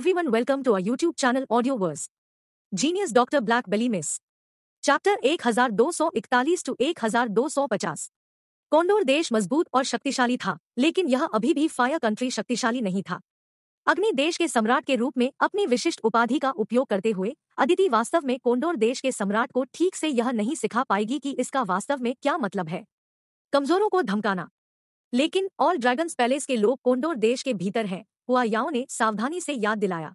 everyone welcome to our YouTube channel audio verse genius doctor black belly miss chapter 1241 to 1250 condor देश मजबूत और शक्तिशाली था लेकिन यह अभी भी फायर कंट्री शक्तिशाली नहीं था अग्नि देश के सम्राट के रूप में अपनी विशिष्ट उपाधि का उपयोग करते हुए अदिति वास्तव में कोंडोर देश के सम्राट को ठीक से यह नहीं सिखा पाएगी कि इसका वास्तव में क्या मतलब है कमजोरों को धमकाना लेकिन ऑल ड्रैगन्स पैलेस के लोग कोंडोर देश के भीतर हैं हुआयाओं ने सावधानी से याद दिलाया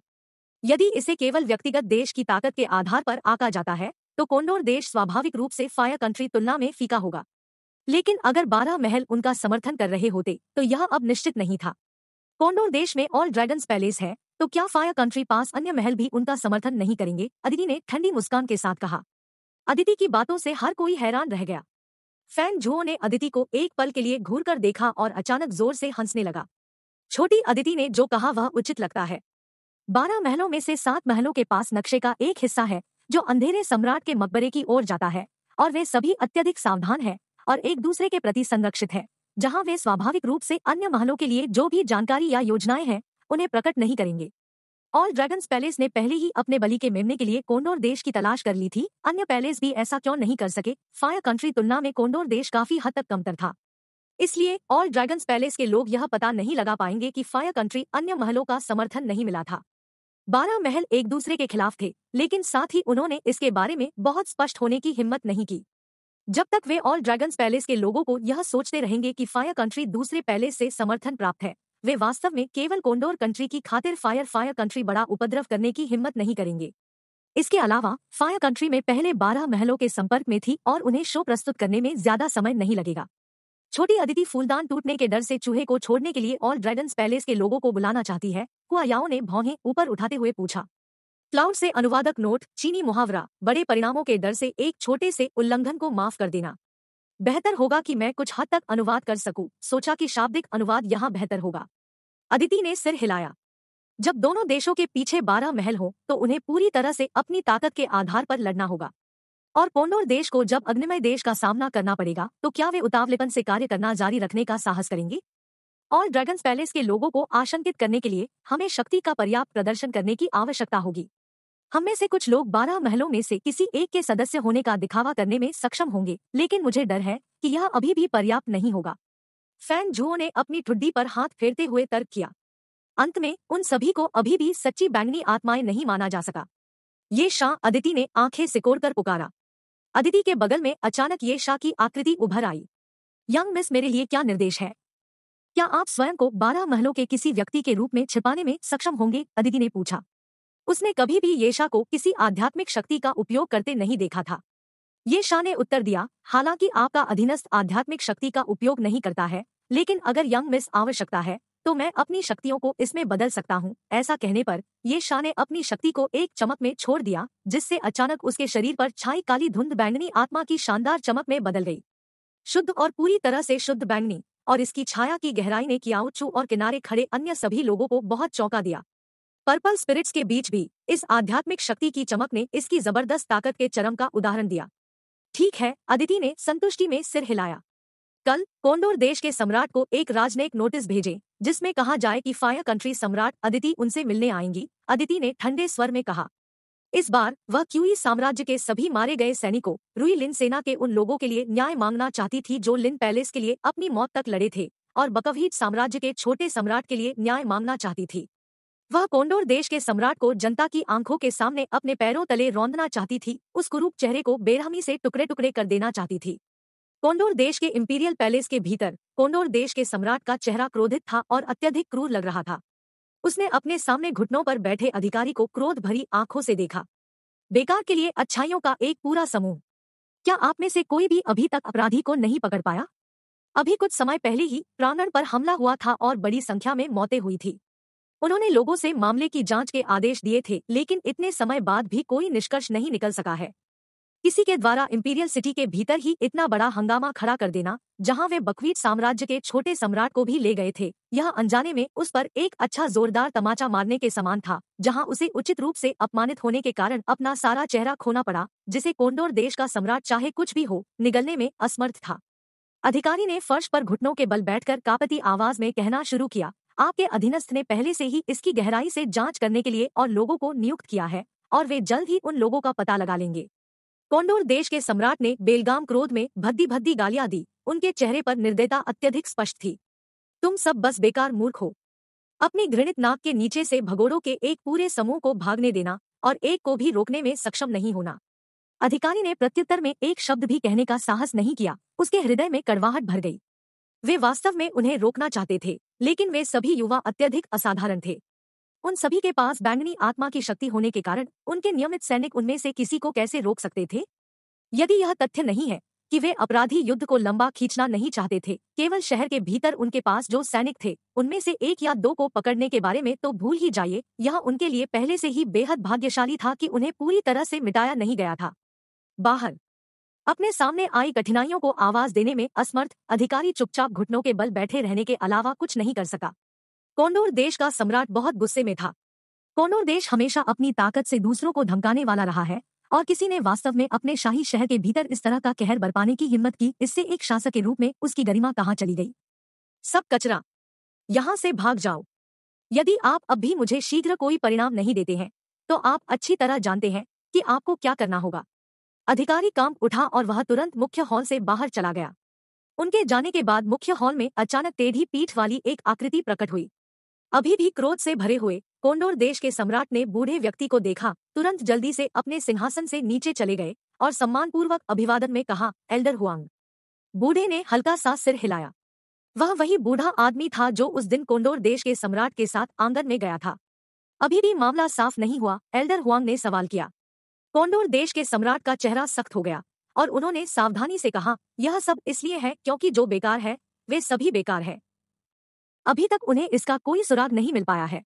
यदि इसे केवल व्यक्तिगत देश की ताकत के आधार पर आका जाता है तो कोंडोर देश स्वाभाविक रूप से फायर कंट्री तुलना में फीका होगा लेकिन अगर बारह महल उनका समर्थन कर रहे होते तो यह अब निश्चित नहीं था कोंडोर देश में ऑल ड्रैगन्स पैलेस है तो क्या फायर कंट्री पास अन्य महल भी उनका समर्थन नहीं करेंगे अदिति ने ठंडी मुस्कान के साथ कहा अदिति की बातों से हर कोई हैरान रह गया फैन झुओ ने अदिति को एक पल के लिए घूर कर देखा और अचानक जोर से हंसने लगा छोटी अदिति ने जो कहा वह उचित लगता है बारह महलों में से सात महलों के पास नक्शे का एक हिस्सा है जो अंधेरे सम्राट के मकबरे की ओर जाता है और वे सभी अत्यधिक सावधान हैं और एक दूसरे के प्रति संरक्षित हैं जहां वे स्वाभाविक रूप से अन्य महलों के लिए जो भी जानकारी या योजनाएं हैं उन्हें प्रकट नहीं करेंगे ऑल ड्रैगन्स पैलेस ने पहले ही अपने बलि के मेमने के लिए कोंडोर देश की तलाश कर ली थी अन्य पैलेस भी ऐसा क्यों नहीं कर सके फायर कंट्री तुलना में कोंडोर देश काफी हद तक कमतर था इसलिए ऑल ड्रैगन्स पैलेस के लोग यह पता नहीं लगा पाएंगे कि फायर कंट्री अन्य महलों का समर्थन नहीं मिला था बारह महल एक दूसरे के खिलाफ थे लेकिन साथ ही उन्होंने इसके बारे में बहुत स्पष्ट होने की हिम्मत नहीं की जब तक वे ऑल ड्रैगन्स पैलेस के लोगों को यह सोचते रहेंगे कि फायर कंट्री दूसरे पैलेस से समर्थन प्राप्त है वे वास्तव में केवल कोंडोर कंट्री की खातिर फायर फायर कंट्री बड़ा उपद्रव करने की हिम्मत नहीं करेंगे इसके अलावा फायर कंट्री में पहले बारह महलों के संपर्क में थी और उन्हें शो प्रस्तुत करने में ज्यादा समय नहीं लगेगा छोटी अदिति फूलदान टूटने के डर से चूहे को छोड़ने के लिए ऑल ड्रैगन्स पैलेस के लोगों को बुलाना चाहती है कुआयाओ ने भौहें ऊपर उठाते हुए पूछा क्लाउड से अनुवादक नोट चीनी मुहावरा बड़े परिणामों के डर से एक छोटे से उल्लंघन को माफ कर देना बेहतर होगा कि मैं कुछ हद तक अनुवाद कर सकूं सोचा कि शाब्दिक अनुवाद यहाँ बेहतर होगा अदिति ने सिर हिलाया जब दोनों देशों के पीछे बारह महल हो तो उन्हें पूरी तरह से अपनी ताकत के आधार पर लड़ना होगा और कोंडोर देश को जब अग्निमय देश का सामना करना पड़ेगा तो क्या वे उतावलेपन से कार्य करना जारी रखने का साहस करेंगे और ड्रैगन्स पैलेस के लोगों को आशंकित करने के लिए हमें शक्ति का पर्याप्त प्रदर्शन करने की आवश्यकता होगी हम में से कुछ लोग बारह महलों में से किसी एक के सदस्य होने का दिखावा करने में सक्षम होंगे लेकिन मुझे डर है कि यह अभी भी पर्याप्त नहीं होगा फैन झुओ ने अपनी ठुड्डी पर हाथ फेरते हुए तर्क किया अंत में उन सभी को अभी भी सच्ची बैंगनी आत्माएं नहीं माना जा सका ये शाह अदिति ने आंखें सिकोड़कर पुकारा अदिति के बगल में अचानक ये शाह की आकृति उभर आई यंग मिस मेरे लिए क्या निर्देश है क्या आप स्वयं को बारह महलों के किसी व्यक्ति के रूप में छिपाने में सक्षम होंगे अदिति ने पूछा उसने कभी भी येशा को किसी आध्यात्मिक शक्ति का उपयोग करते नहीं देखा था ये शाह ने उत्तर दिया हालांकि आपका अधीनस्थ आध्यात्मिक शक्ति का उपयोग नहीं करता है लेकिन अगर यंग मिस आवश्यकता है तो मैं अपनी शक्तियों को इसमें बदल सकता हूँ ऐसा कहने पर ये शाह ने अपनी शक्ति को एक चमक में छोड़ दिया जिससे अचानक उसके शरीर पर छाई काली धुंध बैंगनी आत्मा की शानदार चमक में बदल गई शुद्ध और पूरी तरह से शुद्ध बैंगनी और इसकी छाया की गहराई ने किया उच्चू और किनारे खड़े अन्य सभी लोगों को बहुत चौंका दिया पर्पल स्पिरिट्स के बीच भी इस आध्यात्मिक शक्ति की चमक ने इसकी जबरदस्त ताकत के चरम का उदाहरण दिया ठीक है अदिति ने संतुष्टि में सिर हिलाया कल कोंडोर देश के सम्राट को एक राजनयिक नोटिस भेजे जिसमें कहा जाए कि फायर कंट्री सम्राट अदिति उनसे मिलने आएंगी अदिति ने ठंडे स्वर में कहा इस बार वह क्यूई साम्राज्य के सभी मारे गए सैनिकों रुई लिन सेना के उन लोगों के लिए न्याय मांगना चाहती थी जो लिन पैलेस के लिए अपनी मौत तक लड़े थे और बकवहीट साम्राज्य के छोटे सम्राट के लिए न्याय मांगना चाहती थी वह कोंडोर देश के सम्राट को जनता की आंखों के सामने अपने पैरों तले रौंदना चाहती थी उस कुरूप चेहरे को बेरहमी से टुकड़े टुकड़े कर देना चाहती थी कोंडोर देश के इंपीरियल पैलेस के भीतर कोंडोर देश के सम्राट का चेहरा क्रोधित था और अत्यधिक क्रूर लग रहा था उसने अपने सामने घुटनों पर बैठे अधिकारी को क्रोध भरी आंखों से देखा बेकार के लिए अच्छाइयों का एक पूरा समूह क्या आप में से कोई भी अभी तक अपराधी को नहीं पकड़ पाया अभी कुछ समय पहले ही प्रांगण पर हमला हुआ था और बड़ी संख्या में मौतें हुई थी उन्होंने लोगों से मामले की जांच के आदेश दिए थे लेकिन इतने समय बाद भी कोई निष्कर्ष नहीं निकल सका है किसी के द्वारा इंपीरियल सिटी के भीतर ही इतना बड़ा हंगामा खड़ा कर देना जहां वे बकवीट साम्राज्य के छोटे सम्राट को भी ले गए थे यह अनजाने में उस पर एक अच्छा जोरदार तमाचा मारने के समान था जहां उसे उचित रूप से अपमानित होने के कारण अपना सारा चेहरा खोना पड़ा जिसे कोंडोर देश का सम्राट चाहे कुछ भी हो निगलने में असमर्थ था अधिकारी ने फर्श पर घुटनों के बल बैठकर कापती आवाज में कहना शुरू किया आपके अधीनस्थ ने पहले से ही इसकी गहराई से जांच करने के लिए और लोगों को नियुक्त किया है और वे जल्द ही उन लोगों का पता लगा लेंगे कोंडोर देश के सम्राट ने बेलगाम क्रोध में भद्दी भद्दी गालियां दी उनके चेहरे पर निर्दयता अत्यधिक स्पष्ट थी तुम सब बस बेकार मूर्ख हो अपनी घृणित नाक के नीचे से भगोड़ों के एक पूरे समूह को भागने देना और एक को भी रोकने में सक्षम नहीं होना अधिकारी ने प्रत्युत्तर में एक शब्द भी कहने का साहस नहीं किया उसके हृदय में कड़वाहट भर गई वे वास्तव में उन्हें रोकना चाहते थे लेकिन वे सभी युवा अत्यधिक असाधारण थे उन सभी के पास बैंगनी आत्मा की शक्ति होने के कारण उनके नियमित सैनिक उनमें से किसी को कैसे रोक सकते थे यदि यह तथ्य नहीं है कि वे अपराधी युद्ध को लंबा खींचना नहीं चाहते थे केवल शहर के भीतर उनके पास जो सैनिक थे उनमें से एक या दो को पकड़ने के बारे में तो भूल ही जाइए यह उनके लिए पहले से ही बेहद भाग्यशाली था कि उन्हें पूरी तरह से मिटाया नहीं गया था बाहर अपने सामने आई कठिनाइयों को आवाज देने में असमर्थ अधिकारी चुपचाप घुटनों के बल बैठे रहने के अलावा कुछ नहीं कर सका कोंडोर देश का सम्राट बहुत गुस्से में था कोंडोर देश हमेशा अपनी ताकत से दूसरों को धमकाने वाला रहा है और किसी ने वास्तव में अपने शाही शहर के भीतर इस तरह का कहर बरपाने की हिम्मत की इससे एक शासक के रूप में उसकी गरिमा कहाँ चली गई सब कचरा यहाँ से भाग जाओ यदि आप अब भी मुझे शीघ्र कोई परिणाम नहीं देते हैं तो आप अच्छी तरह जानते हैं कि आपको क्या करना होगा अधिकारी काम उठा और वह तुरंत मुख्य हॉल से बाहर चला गया उनके जाने के बाद मुख्य हॉल में अचानक टेढ़ी पीठ वाली एक आकृति प्रकट हुई अभी भी क्रोध से भरे हुए कोंडोर देश के सम्राट ने बूढ़े व्यक्ति को देखा तुरंत जल्दी से अपने सिंहासन से नीचे चले गए और सम्मानपूर्वक अभिवादन में कहा एल्डर हुआंग बूढ़े ने हल्का सा सिर हिलाया वह वही बूढ़ा आदमी था जो उस दिन कोंडोर देश के सम्राट के साथ आंगन में गया था अभी भी मामला साफ नहीं हुआ एल्डर हुआंग ने सवाल किया कोंडोर देश के सम्राट का चेहरा सख्त हो गया और उन्होंने सावधानी से कहा यह सब इसलिए है क्योंकि जो बेकार है वे सभी बेकार है अभी तक उन्हें इसका कोई सुराग नहीं मिल पाया है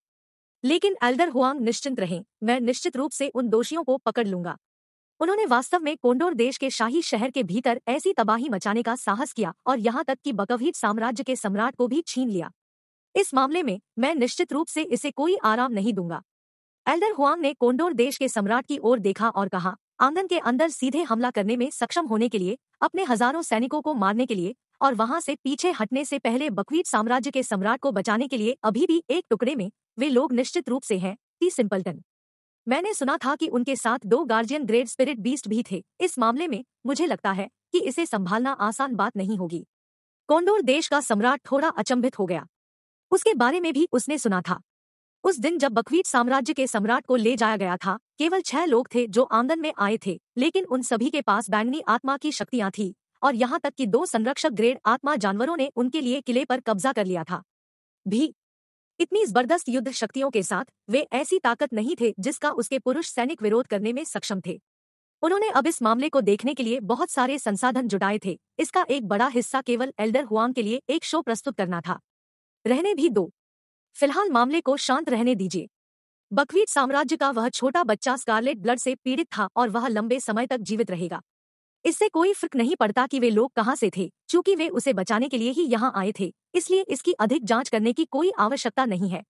लेकिन एल्डर हुआंग निश्चिंत रहें मैं निश्चित रूप से उन दोषियों को पकड़ लूंगा उन्होंने वास्तव में कोंडोर देश के शाही शहर के भीतर ऐसी तबाही मचाने का साहस किया और यहाँ तक कि बकवहीट साम्राज्य के सम्राट को भी छीन लिया इस मामले में मैं निश्चित रूप से इसे कोई आराम नहीं दूंगा एल्डर हुआंग ने कोंडोर देश के सम्राट की ओर देखा और कहा आंगन के अंदर सीधे हमला करने में सक्षम होने के लिए अपने हजारों सैनिकों को मारने के लिए और वहां से पीछे हटने से पहले बकवीट साम्राज्य के सम्राट को बचाने के लिए अभी भी एक टुकड़े में वे लोग निश्चित रूप से हैं टी सिंपल्टन मैंने सुना था कि उनके साथ दो गार्जियन ग्रेड स्पिरिट बीस्ट भी थे इस मामले में मुझे लगता है कि इसे संभालना आसान बात नहीं होगी कोंडोर देश का सम्राट थोड़ा अचंभित हो गया उसके बारे में भी उसने सुना था उस दिन जब बकवीट साम्राज्य के सम्राट को ले जाया गया था केवल छह लोग थे जो आमदन में आए थे लेकिन उन सभी के पास बैंगनी आत्मा की शक्तियां थी और यहां तक कि दो संरक्षक ग्रेड आत्मा जानवरों ने उनके लिए किले पर कब्जा कर लिया था भी इतनी जबरदस्त युद्ध शक्तियों के साथ वे ऐसी ताकत नहीं थे जिसका उसके पुरुष सैनिक विरोध करने में सक्षम थे उन्होंने अब इस मामले को देखने के लिए बहुत सारे संसाधन जुटाए थे इसका एक बड़ा हिस्सा केवल एल्डर हुआंग के लिए एक शो प्रस्तुत करना था रहने भी दो फिलहाल मामले को शांत रहने दीजिए बकवीट साम्राज्य का वह छोटा बच्चा स्कारलेट ब्लड से पीड़ित था और वह लंबे समय तक जीवित रहेगा इससे कोई फर्क नहीं पड़ता कि वे लोग कहाँ से थे चूंकि वे उसे बचाने के लिए ही यहाँ आए थे इसलिए इसकी अधिक जाँच करने की कोई आवश्यकता नहीं है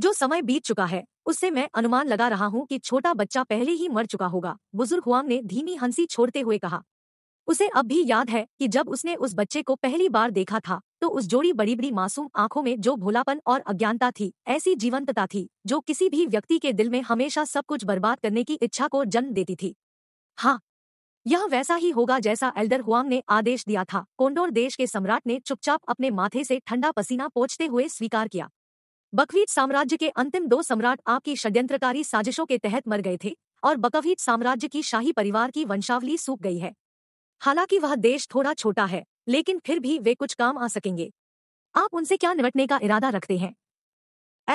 जो समय बीत चुका है उससे मैं अनुमान लगा रहा हूँ कि छोटा बच्चा पहले ही मर चुका होगा बुजुर्ग हुआ ने धीमी हंसी छोड़ते हुए कहा उसे अब भी याद है कि जब उसने उस बच्चे को पहली बार देखा था तो उस जोड़ी बड़ी बड़ी मासूम आंखों में जो भोलापन और अज्ञानता थी ऐसी जीवंतता थी जो किसी भी व्यक्ति के दिल में हमेशा सब कुछ बर्बाद करने की इच्छा को जन्म देती थी हाँ यह वैसा ही होगा जैसा एल्डर हुआंग ने आदेश दिया था कोंडोर देश के सम्राट ने चुपचाप अपने माथे से ठंडा पसीना पोचते हुए स्वीकार किया बकवीट साम्राज्य के अंतिम दो सम्राट आपकी षड्यंत्रकारी साजिशों के तहत मर गए थे और बकवीट साम्राज्य की शाही परिवार की वंशावली सूख गई है हालांकि वह देश थोड़ा छोटा है लेकिन फिर भी वे कुछ काम आ सकेंगे आप उनसे क्या निपटने का इरादा रखते हैं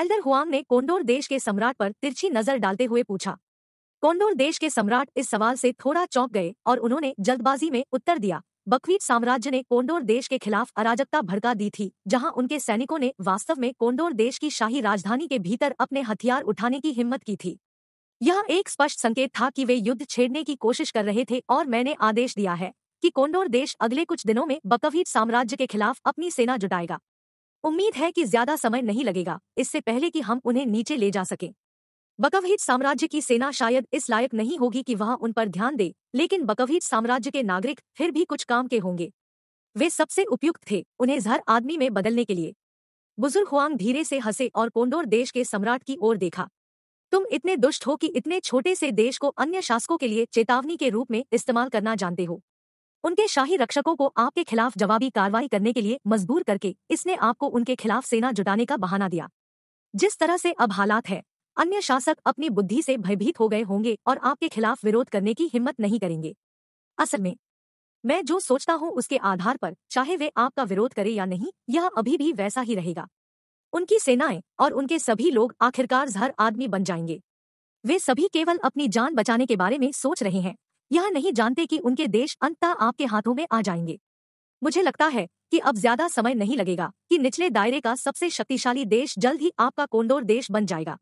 एल्डर हुआंग ने कोंडोर देश के सम्राट पर तिरछी नजर डालते हुए पूछा कोंडोर देश के सम्राट इस सवाल से थोड़ा चौंक गए और उन्होंने जल्दबाजी में उत्तर दिया बकवीट साम्राज्य ने कोंडोर देश के खिलाफ अराजकता भड़का दी थी जहां उनके सैनिकों ने वास्तव में कोंडोर देश की शाही राजधानी के भीतर अपने हथियार उठाने की हिम्मत की थी यह एक स्पष्ट संकेत था कि वे युद्ध छेड़ने की कोशिश कर रहे थे और मैंने आदेश दिया है कि कोंडोर देश अगले कुछ दिनों में बकवीट साम्राज्य के खिलाफ अपनी सेना जुटाएगा उम्मीद है कि ज्यादा समय नहीं लगेगा इससे पहले कि हम उन्हें नीचे ले जा सकें बकवहीट साम्राज्य की सेना शायद इस लायक नहीं होगी कि वह उन पर ध्यान दे लेकिन बकवहीट साम्राज्य के नागरिक फिर भी कुछ काम के होंगे वे सबसे उपयुक्त थे उन्हें जहर आदमी में बदलने के लिए बुजुर्ग हुआंग धीरे से हंसे और कोंडोर देश के सम्राट की ओर देखा तुम इतने दुष्ट हो कि इतने छोटे से देश को अन्य शासकों के लिए चेतावनी के रूप में इस्तेमाल करना जानते हो उनके शाही रक्षकों को आपके खिलाफ जवाबी कार्रवाई करने के लिए मजबूर करके इसने आपको उनके खिलाफ सेना जुटाने का बहाना दिया जिस तरह से अब हालात है अन्य शासक अपनी बुद्धि से भयभीत हो गए होंगे और आपके खिलाफ विरोध करने की हिम्मत नहीं करेंगे असल में मैं जो सोचता हूँ उसके आधार पर चाहे वे आपका विरोध करें या नहीं यह अभी भी वैसा ही रहेगा उनकी सेनाएं और उनके सभी लोग आखिरकार हर आदमी बन जाएंगे वे सभी केवल अपनी जान बचाने के बारे में सोच रहे हैं यह नहीं जानते कि उनके देश अंततः आपके हाथों में आ जाएंगे मुझे लगता है कि अब ज्यादा समय नहीं लगेगा कि निचले दायरे का सबसे शक्तिशाली देश जल्द ही आपका कोंडोर देश बन जाएगा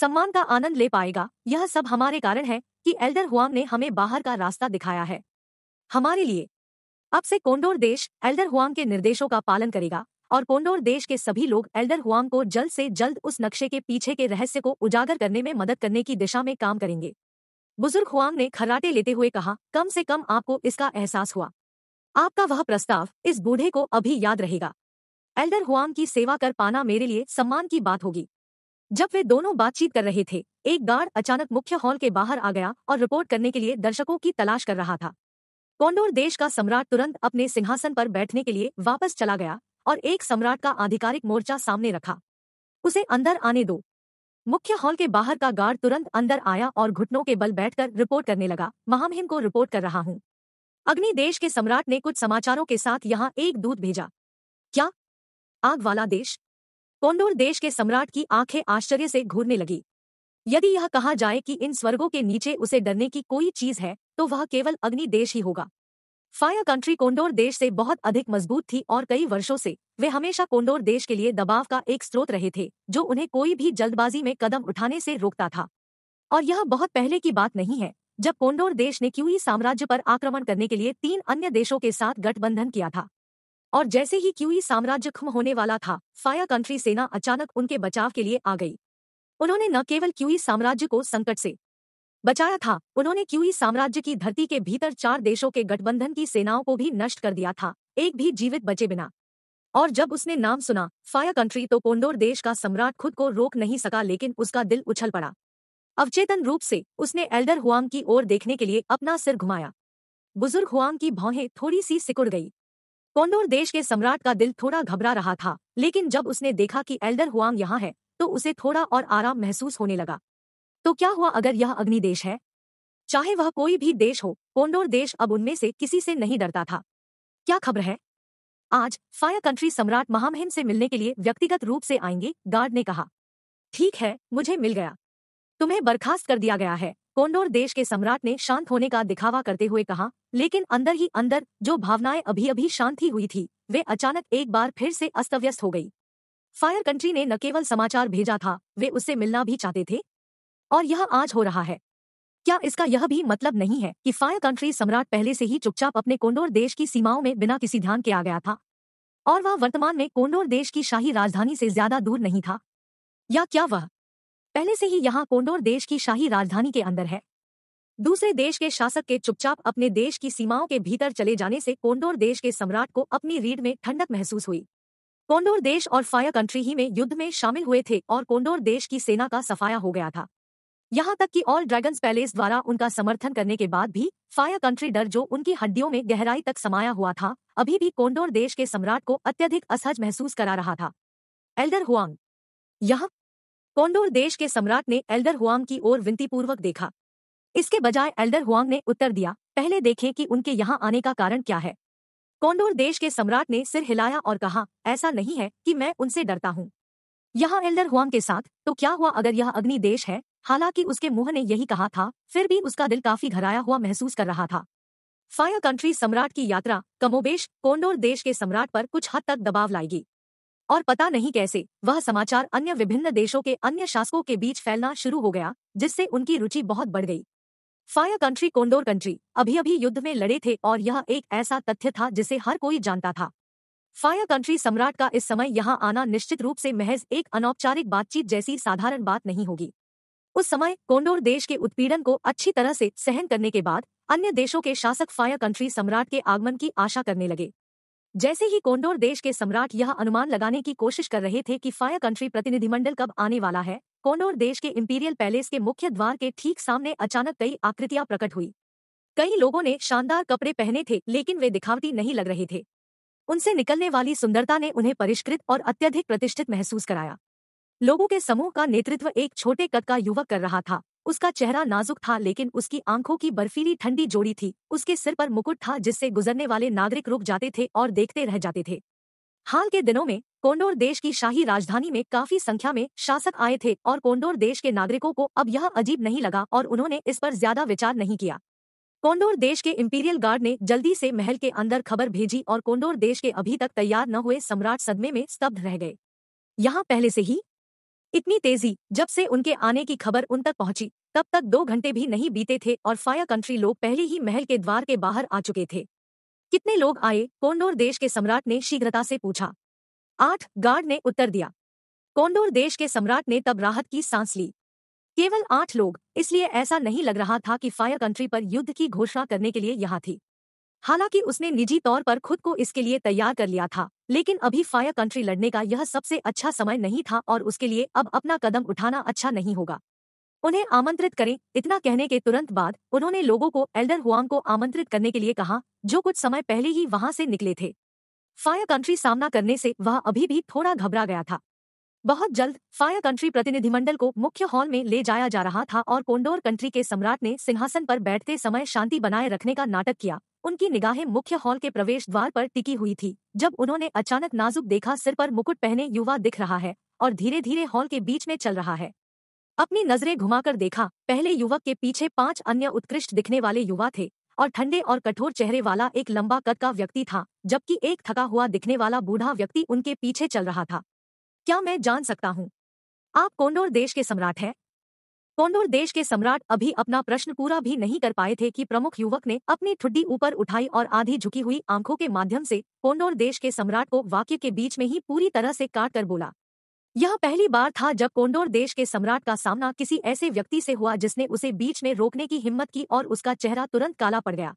सम्मान का आनंद ले पाएगा यह सब हमारे कारण है कि एल्डर हुआंग ने हमें बाहर का रास्ता दिखाया है हमारे लिए अब से कोंडोर देश एल्डर हुआंग के निर्देशों का पालन करेगा और कोंडोर देश के सभी लोग एल्डर हुआंग को जल्द से जल्द उस नक्शे के पीछे के रहस्य को उजागर करने में मदद करने की दिशा में काम करेंगे बुजुर्ग हुआंग ने खर्राटे लेते हुए कहा कम से कम आपको इसका एहसास हुआ आपका वह प्रस्ताव इस बूढ़े को अभी याद रहेगा एल्डर हुआंग की सेवा कर पाना मेरे लिए सम्मान की बात होगी जब वे दोनों बातचीत कर रहे थे एक गार्ड अचानक मुख्य हॉल के बाहर आ गया और रिपोर्ट करने के लिए दर्शकों की तलाश कर रहा था कौंडोर देश का सम्राट तुरंत अपने सिंहासन पर बैठने के लिए वापस चला गया और एक सम्राट का आधिकारिक मोर्चा सामने रखा उसे अंदर आने दो मुख्य हॉल के बाहर का गार्ड तुरंत अंदर आया और घुटनों के बल बैठकर रिपोर्ट करने लगा महामहिम को रिपोर्ट कर रहा हूँ अग्नि देश के सम्राट ने कुछ समाचारों के साथ यहाँ एक दूत भेजा क्या आग वाला देश कोंडोर देश के सम्राट की आंखें आश्चर्य से घूरने लगी यदि यह कहा जाए कि इन स्वर्गों के नीचे उसे डरने की कोई चीज है तो वह केवल अग्नि देश ही होगा फायर कंट्री कोंडोर देश से बहुत अधिक मजबूत थी और कई वर्षों से वे हमेशा कोंडोर देश के लिए दबाव का एक स्रोत रहे थे जो उन्हें कोई भी जल्दबाजी में कदम उठाने से रोकता था और यह बहुत पहले की बात नहीं है जब कोंडोर देश ने क्यूई साम्राज्य पर आक्रमण करने के लिए तीन अन्य देशों के साथ गठबंधन किया था और जैसे ही क्यूई साम्राज्य खुम होने वाला था फायर कंट्री सेना अचानक उनके बचाव के लिए आ गई उन्होंने न केवल क्यूई साम्राज्य को संकट से बचाया था उन्होंने क्यूई साम्राज्य की धरती के भीतर चार देशों के गठबंधन की सेनाओं को भी नष्ट कर दिया था एक भी जीवित बचे बिना और जब उसने नाम सुना फायर कंट्री तो कोंडोर देश का सम्राट खुद को रोक नहीं सका लेकिन उसका दिल उछल पड़ा अवचेतन रूप से उसने एल्डर हुआंग की ओर देखने के लिए अपना सिर घुमाया बुजुर्ग हुआंग की भौहें थोड़ी सी सिकुड़ गई कौंडोर देश के सम्राट का दिल थोड़ा घबरा रहा था लेकिन जब उसने देखा कि एल्डर हुआंग यहाँ है तो उसे थोड़ा और आराम महसूस होने लगा तो क्या हुआ अगर यह अग्नि देश है चाहे वह कोई भी देश हो कौंडोर देश अब उनमें से किसी से नहीं डरता था क्या खबर है आज फायर कंट्री सम्राट महामहिम से मिलने के लिए व्यक्तिगत रूप से आएंगे गार्ड ने कहा ठीक है मुझे मिल गया तुम्हें बर्खास्त कर दिया गया है कोंडोर देश के सम्राट ने शांत होने का दिखावा करते हुए कहा लेकिन अंदर ही अंदर जो भावनाएं अभी अभी शांत ही हुई थी वे अचानक एक बार फिर से अस्तव्यस्त व्यस्त हो गई फायर कंट्री ने न केवल समाचार भेजा था वे उससे मिलना भी चाहते थे और यह आज हो रहा है क्या इसका यह भी मतलब नहीं है कि फायर कंट्री सम्राट पहले से ही चुपचाप अपने कोंडोर देश की सीमाओं में बिना किसी ध्यान के आ गया था और वह वर्तमान में कोंडोर देश की शाही राजधानी से ज्यादा दूर नहीं था या क्या वह पहले से ही यहाँ कोंडोर देश की शाही राजधानी के अंदर है दूसरे देश के शासक के चुपचाप अपने देश की सीमाओं के भीतर चले जाने से कोंडोर देश के सम्राट को अपनी रीढ़ में ठंडक महसूस हुई कोंडोर देश और फायर कंट्री ही में युद्ध में शामिल हुए थे और कोंडोर देश की सेना का सफाया हो गया था यहाँ तक कि ऑल ड्रैगन्स पैलेस द्वारा उनका समर्थन करने के बाद भी फायर कंट्री डर जो उनकी हड्डियों में गहराई तक समाया हुआ था अभी भी कोंडोर देश के सम्राट को अत्यधिक असहज महसूस करा रहा था एल्डर हुआंग यहाँ कोंडोर देश के सम्राट ने एल्डर हुआंग की ओर विनतीपूर्वक देखा इसके बजाय एल्डर हुआंग ने उत्तर दिया पहले देखें कि उनके यहाँ आने का कारण क्या है कोंडोर देश के सम्राट ने सिर हिलाया और कहा ऐसा नहीं है कि मैं उनसे डरता हूँ यहाँ एल्डर हुआंग के साथ तो क्या हुआ अगर यह अग्नि देश है हालांकि उसके मुंह ने यही कहा था फिर भी उसका दिल काफी घराया हुआ महसूस कर रहा था फायर कंट्री सम्राट की यात्रा कमोबेश कोंडोर देश के सम्राट पर कुछ हद तक दबाव लाएगी और पता नहीं कैसे वह समाचार अन्य विभिन्न देशों के अन्य शासकों के बीच फैलना शुरू हो गया जिससे उनकी रुचि बहुत बढ़ गई फायर कंट्री कोंडोर कंट्री अभी अभी युद्ध में लड़े थे और यह एक ऐसा तथ्य था जिसे हर कोई जानता था फायर कंट्री सम्राट का इस समय यहाँ आना निश्चित रूप से महज एक अनौपचारिक बातचीत जैसी साधारण बात नहीं होगी उस समय कोंडोर देश के उत्पीड़न को अच्छी तरह से सहन करने के बाद अन्य देशों के शासक फायर कंट्री सम्राट के आगमन की आशा करने लगे जैसे ही कोंडोर देश के सम्राट यह अनुमान लगाने की कोशिश कर रहे थे कि फायर कंट्री प्रतिनिधिमंडल कब आने वाला है कोंडोर देश के इंपीरियल पैलेस के मुख्य द्वार के ठीक सामने अचानक कई आकृतियां प्रकट हुई कई लोगों ने शानदार कपड़े पहने थे लेकिन वे दिखावटी नहीं लग रहे थे उनसे निकलने वाली सुंदरता ने उन्हें परिष्कृत और अत्यधिक प्रतिष्ठित महसूस कराया लोगों के समूह का नेतृत्व एक छोटे कद का युवक कर रहा था उसका चेहरा नाजुक था लेकिन उसकी आंखों की बर्फीली ठंडी जोड़ी थी उसके सिर पर मुकुट था जिससे गुजरने वाले नागरिक रुक जाते थे और देखते रह जाते थे हाल के दिनों में कोंडोर देश की शाही राजधानी में काफी संख्या में शासक आए थे और कोंडोर देश के नागरिकों को अब यह अजीब नहीं लगा और उन्होंने इस पर ज्यादा विचार नहीं किया कोंडोर देश के इंपीरियल गार्ड ने जल्दी से महल के अंदर खबर भेजी और कोंडोर देश के अभी तक तैयार न हुए सम्राट सदमे में स्तब्ध रह गए यहाँ पहले से ही इतनी तेजी जब से उनके आने की खबर उन तक पहुंची तब तक दो घंटे भी नहीं बीते थे और फायर कंट्री लोग पहले ही महल के द्वार के बाहर आ चुके थे कितने लोग आए कोंडोर देश के सम्राट ने शीघ्रता से पूछा आठ गार्ड ने उत्तर दिया कोंडोर देश के सम्राट ने तब राहत की सांस ली केवल आठ लोग इसलिए ऐसा नहीं लग रहा था कि फायर कंट्री पर युद्ध की घोषणा करने के लिए यहाँ थी हालांकि उसने निजी तौर पर खुद को इसके लिए तैयार कर लिया था लेकिन अभी फायर कंट्री लड़ने का यह सबसे अच्छा समय नहीं था और उसके लिए अब अपना कदम उठाना अच्छा नहीं होगा उन्हें आमंत्रित करें इतना कहने के तुरंत बाद उन्होंने लोगों को एल्डर हुआंग को आमंत्रित करने के लिए कहा जो कुछ समय पहले ही वहां से निकले थे फायर कंट्री सामना करने से वह अभी भी थोड़ा घबरा गया था बहुत जल्द फायर कंट्री प्रतिनिधिमंडल को मुख्य हॉल में ले जाया जा रहा था और कोंडोर कंट्री के सम्राट ने सिंहासन पर बैठते समय शांति बनाए रखने का नाटक किया उनकी निगाहें मुख्य हॉल के प्रवेश द्वार पर टिकी हुई थी जब उन्होंने अचानक नाजुक देखा सिर पर मुकुट पहने युवा दिख रहा है और धीरे धीरे हॉल के बीच में चल रहा है अपनी नजरें घुमाकर देखा पहले युवक के पीछे पांच अन्य उत्कृष्ट दिखने वाले युवा थे और ठंडे और कठोर चेहरे वाला एक लंबा कद का व्यक्ति था जबकि एक थका हुआ दिखने वाला बूढ़ा व्यक्ति उनके पीछे चल रहा था क्या मैं जान सकता हूँ आप कोंडोर देश के सम्राट हैं कौंडोर देश के सम्राट अभी अपना प्रश्न पूरा भी नहीं कर पाए थे कि प्रमुख युवक ने अपनी ठुड्डी ऊपर उठाई और आधी झुकी हुई आंखों के माध्यम से कौंडोर देश के सम्राट को वाक्य के बीच में ही पूरी तरह से काट कर बोला यह पहली बार था जब कोंडोर देश के सम्राट का सामना किसी ऐसे व्यक्ति से हुआ जिसने उसे बीच में रोकने की हिम्मत की और उसका चेहरा तुरंत काला पड़ गया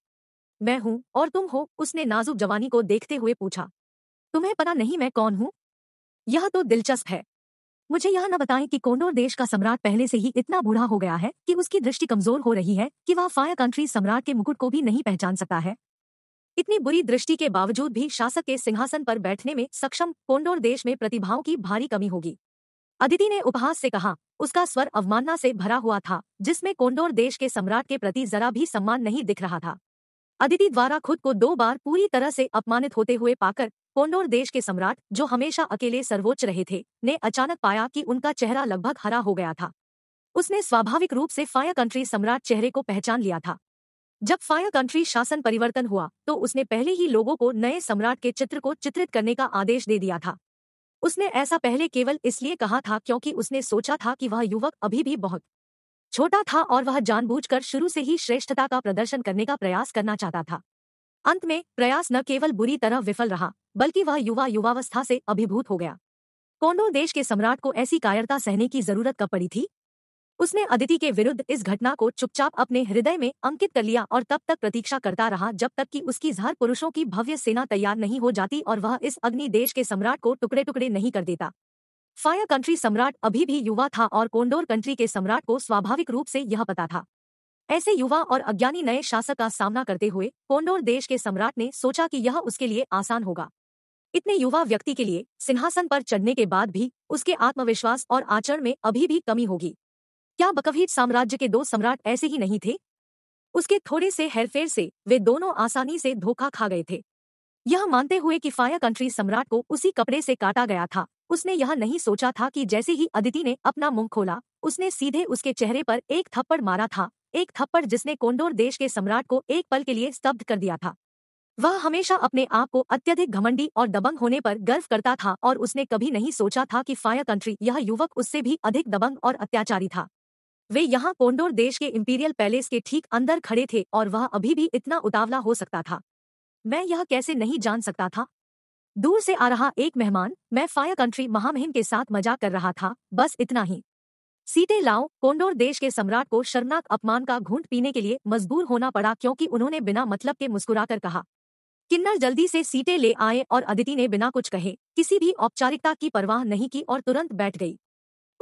मैं हूँ और तुम हो उसने नाजुक जवानी को देखते हुए पूछा तुम्हें पता नहीं मैं कौन हूँ यह तो दिलचस्प है मुझे यह न बताएं कि कोंडोर देश का सम्राट पहले से ही इतना बूढ़ा हो गया है कि उसकी दृष्टि कमजोर हो रही है कि वह फायर कंट्री सम्राट के मुकुट को भी नहीं पहचान सकता है इतनी बुरी दृष्टि के बावजूद भी शासक के सिंहासन पर बैठने में सक्षम कोंडोर देश में प्रतिभाओं की भारी कमी होगी अदिति ने उपहास से कहा उसका स्वर अवमानना से भरा हुआ था जिसमें कोंडोर देश के सम्राट के प्रति जरा भी सम्मान नहीं दिख रहा था अदिति द्वारा खुद को दो बार पूरी तरह से अपमानित होते हुए पाकर कोंडोर देश के सम्राट जो हमेशा अकेले सर्वोच्च रहे थे ने अचानक पाया कि उनका चेहरा लगभग हरा हो गया था उसने स्वाभाविक रूप से फायर कंट्री सम्राट चेहरे को पहचान लिया था जब फायर कंट्री शासन परिवर्तन हुआ तो उसने पहले ही लोगों को नए सम्राट के चित्र को चित्रित करने का आदेश दे दिया था उसने ऐसा पहले केवल इसलिए कहा था क्योंकि उसने सोचा था कि वह युवक अभी भी बहुत छोटा था और वह जानबूझकर शुरू से ही श्रेष्ठता का प्रदर्शन करने का प्रयास करना चाहता था अंत में प्रयास न केवल बुरी तरह विफल रहा बल्कि वह युवा युवावस्था से अभिभूत हो गया कोंडो देश के सम्राट को ऐसी कायरता सहने की जरूरत कब पड़ी थी उसने अदिति के विरुद्ध इस घटना को चुपचाप अपने हृदय में अंकित कर लिया और तब तक प्रतीक्षा करता रहा जब तक कि उसकी जहर पुरुषों की भव्य सेना तैयार नहीं हो जाती और वह इस अग्नि देश के सम्राट को टुकड़े टुकड़े नहीं कर देता फायर कंट्री सम्राट अभी भी युवा था और कोंडोर कंट्री के सम्राट को स्वाभाविक रूप से यह पता था ऐसे युवा और अज्ञानी नए शासक का सामना करते हुए कोंडोर देश के सम्राट ने सोचा कि यह उसके लिए आसान होगा इतने युवा व्यक्ति के लिए सिंहासन पर चढ़ने के बाद भी उसके आत्मविश्वास और आचरण में अभी भी कमी होगी क्या बकवीट साम्राज्य के दो सम्राट ऐसे ही नहीं थे उसके थोड़े से हेरफेर से वे दोनों आसानी से धोखा खा गए थे यह मानते हुए कि फायर कंट्री सम्राट को उसी कपड़े से काटा गया था उसने यह नहीं सोचा था कि जैसे ही अदिति ने अपना मुंह खोला उसने सीधे उसके चेहरे पर एक थप्पड़ मारा था एक थप्पड़ जिसने कोंडोर देश के सम्राट को एक पल के लिए स्तब्ध कर दिया था वह हमेशा अपने आप को अत्यधिक घमंडी और दबंग होने पर गर्व करता था और उसने कभी नहीं सोचा था कि फायर कंट्री यह युवक उससे भी अधिक दबंग और अत्याचारी था वे यहाँ कोंडोर देश के इंपीरियल पैलेस के ठीक अंदर खड़े थे और वह अभी भी इतना उतावला हो सकता था मैं यह कैसे नहीं जान सकता था दूर से आ रहा एक मेहमान मैं फायर कंट्री महामहिम के साथ मजाक कर रहा था बस इतना ही सीटें लाओ कोंडोर देश के सम्राट को शर्मनाक अपमान का घूंट पीने के लिए मजबूर होना पड़ा क्योंकि उन्होंने बिना मतलब के मुस्कुराकर कहा किन्नर जल्दी से सीटें ले आए और अदिति ने बिना कुछ कहे किसी भी औपचारिकता की परवाह नहीं की और तुरंत बैठ गई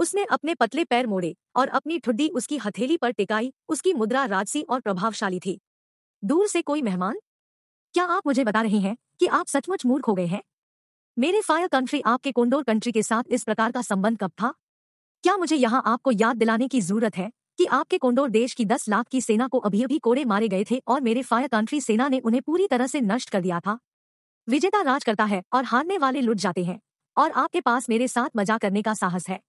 उसने अपने पतले पैर मोड़े और अपनी ठुड्डी उसकी हथेली पर टिकाई उसकी मुद्रा राजसी और प्रभावशाली थी दूर से कोई मेहमान क्या आप मुझे बता रहे हैं कि आप सचमुच मूर्ख हो गए हैं मेरे फायर कंट्री आपके कोंडोर कंट्री के साथ इस प्रकार का संबंध कब था क्या मुझे यहाँ आपको याद दिलाने की जरूरत है कि आपके कोंडोर देश की दस लाख की सेना को अभी अभी कोड़े मारे गए थे और मेरे फायर कंट्री सेना ने उन्हें पूरी तरह से नष्ट कर दिया था विजेता राज करता है और हारने वाले लुट जाते हैं और आपके पास मेरे साथ मजा करने का साहस है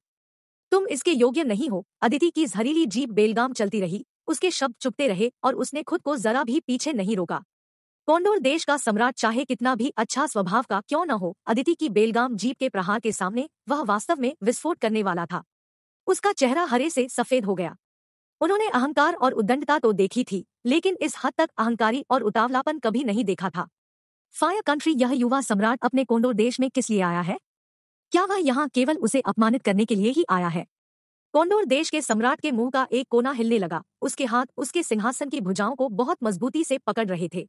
तुम इसके योग्य नहीं हो अदिति की जहरीली जीप बेलगाम चलती रही उसके शब्द चुपते रहे और उसने खुद को जरा भी पीछे नहीं रोका कोंडोर देश का सम्राट चाहे कितना भी अच्छा स्वभाव का क्यों न हो अदिति की बेलगाम जीप के प्रहार के सामने वह वास्तव में विस्फोट करने वाला था उसका चेहरा हरे से सफेद हो गया उन्होंने अहंकार और उद्दंडता तो देखी थी लेकिन इस हद तक अहंकारी और उतावलापन कभी नहीं देखा था फायर कंट्री यह युवा सम्राट अपने कोंडोर देश में किस लिए आया है क्या वह यहाँ केवल उसे अपमानित करने के लिए ही आया है कोंडोर देश के सम्राट के मुंह का एक कोना हिलने लगा उसके हाथ उसके सिंहासन की भुजाओं को बहुत मजबूती से पकड़ रहे थे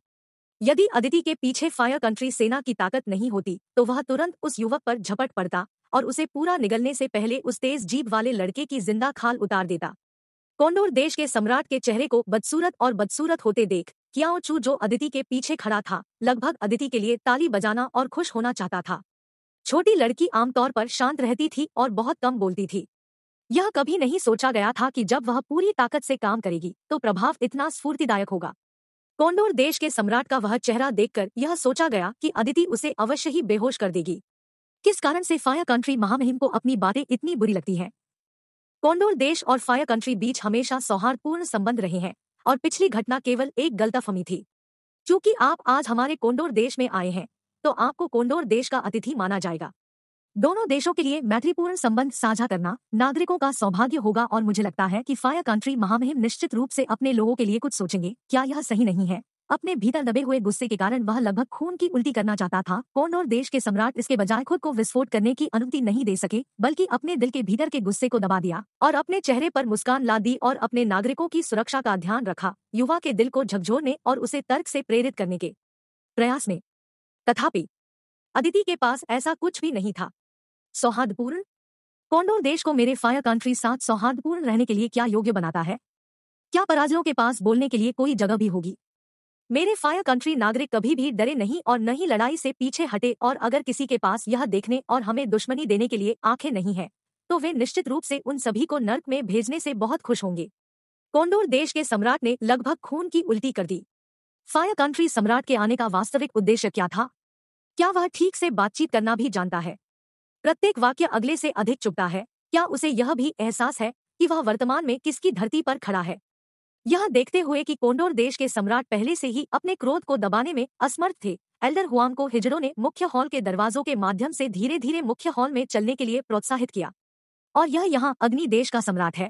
यदि अदिति के पीछे फायर कंट्री सेना की ताकत नहीं होती तो वह तुरंत उस युवक पर झपट पड़ता और उसे पूरा निगलने से पहले उस तेज जीप वाले लड़के की जिंदा खाल उतार देता कौंडोर देश के सम्राट के चेहरे को बदसूरत और बदसूरत होते देख क्या चू जो अदिति के पीछे खड़ा था लगभग अदिति के लिए ताली बजाना और खुश होना चाहता था छोटी लड़की आमतौर पर शांत रहती थी और बहुत कम बोलती थी यह कभी नहीं सोचा गया था कि जब वह पूरी ताकत से काम करेगी तो प्रभाव इतना स्फूर्तिदायक होगा कौंडोर देश के सम्राट का वह चेहरा देखकर यह सोचा गया कि अदिति उसे अवश्य ही बेहोश कर देगी किस कारण से फायर कंट्री महामहिम को अपनी बातें इतनी बुरी लगती है कोंडोर देश और फायर कंट्री बीच हमेशा सौहार्दपूर्ण संबंध रहे हैं और पिछली घटना केवल एक गलतफहमी थी चूंकि आप आज हमारे कोंडोर देश में आए हैं तो आपको कोंडोर देश का अतिथि माना जाएगा दोनों देशों के लिए मैत्रीपूर्ण संबंध साझा करना नागरिकों का सौभाग्य होगा और मुझे लगता है कि फायर कंट्री महामहिम निश्चित रूप से अपने लोगों के लिए कुछ सोचेंगे क्या यह सही नहीं है अपने भीतर दबे हुए गुस्से के कारण वह लगभग खून की उल्टी करना चाहता था कौन और देश के सम्राट इसके बजाय खुद को विस्फोट करने की अनुमति नहीं दे सके बल्कि अपने दिल के भीतर के गुस्से को दबा दिया और अपने चेहरे पर मुस्कान ला दी और अपने नागरिकों की सुरक्षा का ध्यान रखा युवा के दिल को झकझोरने और उसे तर्क से प्रेरित करने के प्रयास में तथापि अदिति के पास ऐसा कुछ भी नहीं था सौहार्दपूर्ण कौंडोर देश को मेरे फायर कंट्री साथ सौहार्दपूर्ण रहने के लिए क्या योग्य बनाता है क्या पराजयों के पास बोलने के लिए कोई जगह भी होगी मेरे फायर कंट्री नागरिक कभी भी डरे नहीं और नहीं लड़ाई से पीछे हटे और अगर किसी के पास यह देखने और हमें दुश्मनी देने के लिए आंखें नहीं है तो वे निश्चित रूप से उन सभी को नर्क में भेजने से बहुत खुश होंगे कोंडोर देश के सम्राट ने लगभग खून की उल्टी कर दी फायर कंट्री सम्राट के आने का वास्तविक उद्देश्य क्या था क्या वह ठीक से बातचीत करना भी जानता है प्रत्येक वाक्य अगले से अधिक चुपता है क्या उसे यह भी एहसास है कि वह वर्तमान में किसकी धरती पर खड़ा है यह देखते हुए कि कोंडोर देश के सम्राट पहले से ही अपने क्रोध को दबाने में असमर्थ थे एल्डर हुआंग को हिजड़ों ने मुख्य हॉल के दरवाजों के माध्यम से धीरे धीरे मुख्य हॉल में चलने के लिए प्रोत्साहित किया और यह यहाँ अग्नि देश का सम्राट है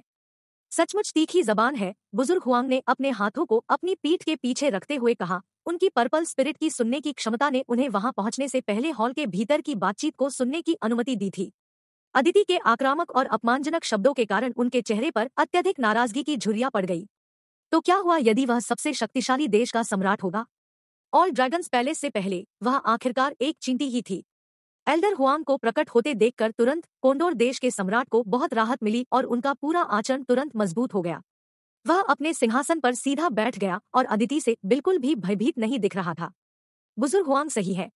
सचमुच तीखी जबान है बुजुर्ग हुआंग ने अपने हाथों को अपनी पीठ के पीछे रखते हुए कहा उनकी पर्पल स्पिरिट की सुनने की क्षमता ने उन्हें वहां पहुंचने से पहले हॉल के भीतर की बातचीत को सुनने की अनुमति दी थी अदिति के आक्रामक और अपमानजनक शब्दों के कारण उनके चेहरे पर अत्यधिक नाराजगी की झुरिया पड़ गई तो क्या हुआ यदि वह सबसे शक्तिशाली देश का सम्राट होगा ऑल ड्रैगन्स पैलेस से पहले वह आखिरकार एक चिंती ही थी एल्डर हुआंग को प्रकट होते देखकर तुरंत कोंडोर देश के सम्राट को बहुत राहत मिली और उनका पूरा आचरण तुरंत मजबूत हो गया वह अपने सिंहासन पर सीधा बैठ गया और अदिति से बिल्कुल भी भयभीत नहीं दिख रहा था बुजुर्ग हुआंग सही है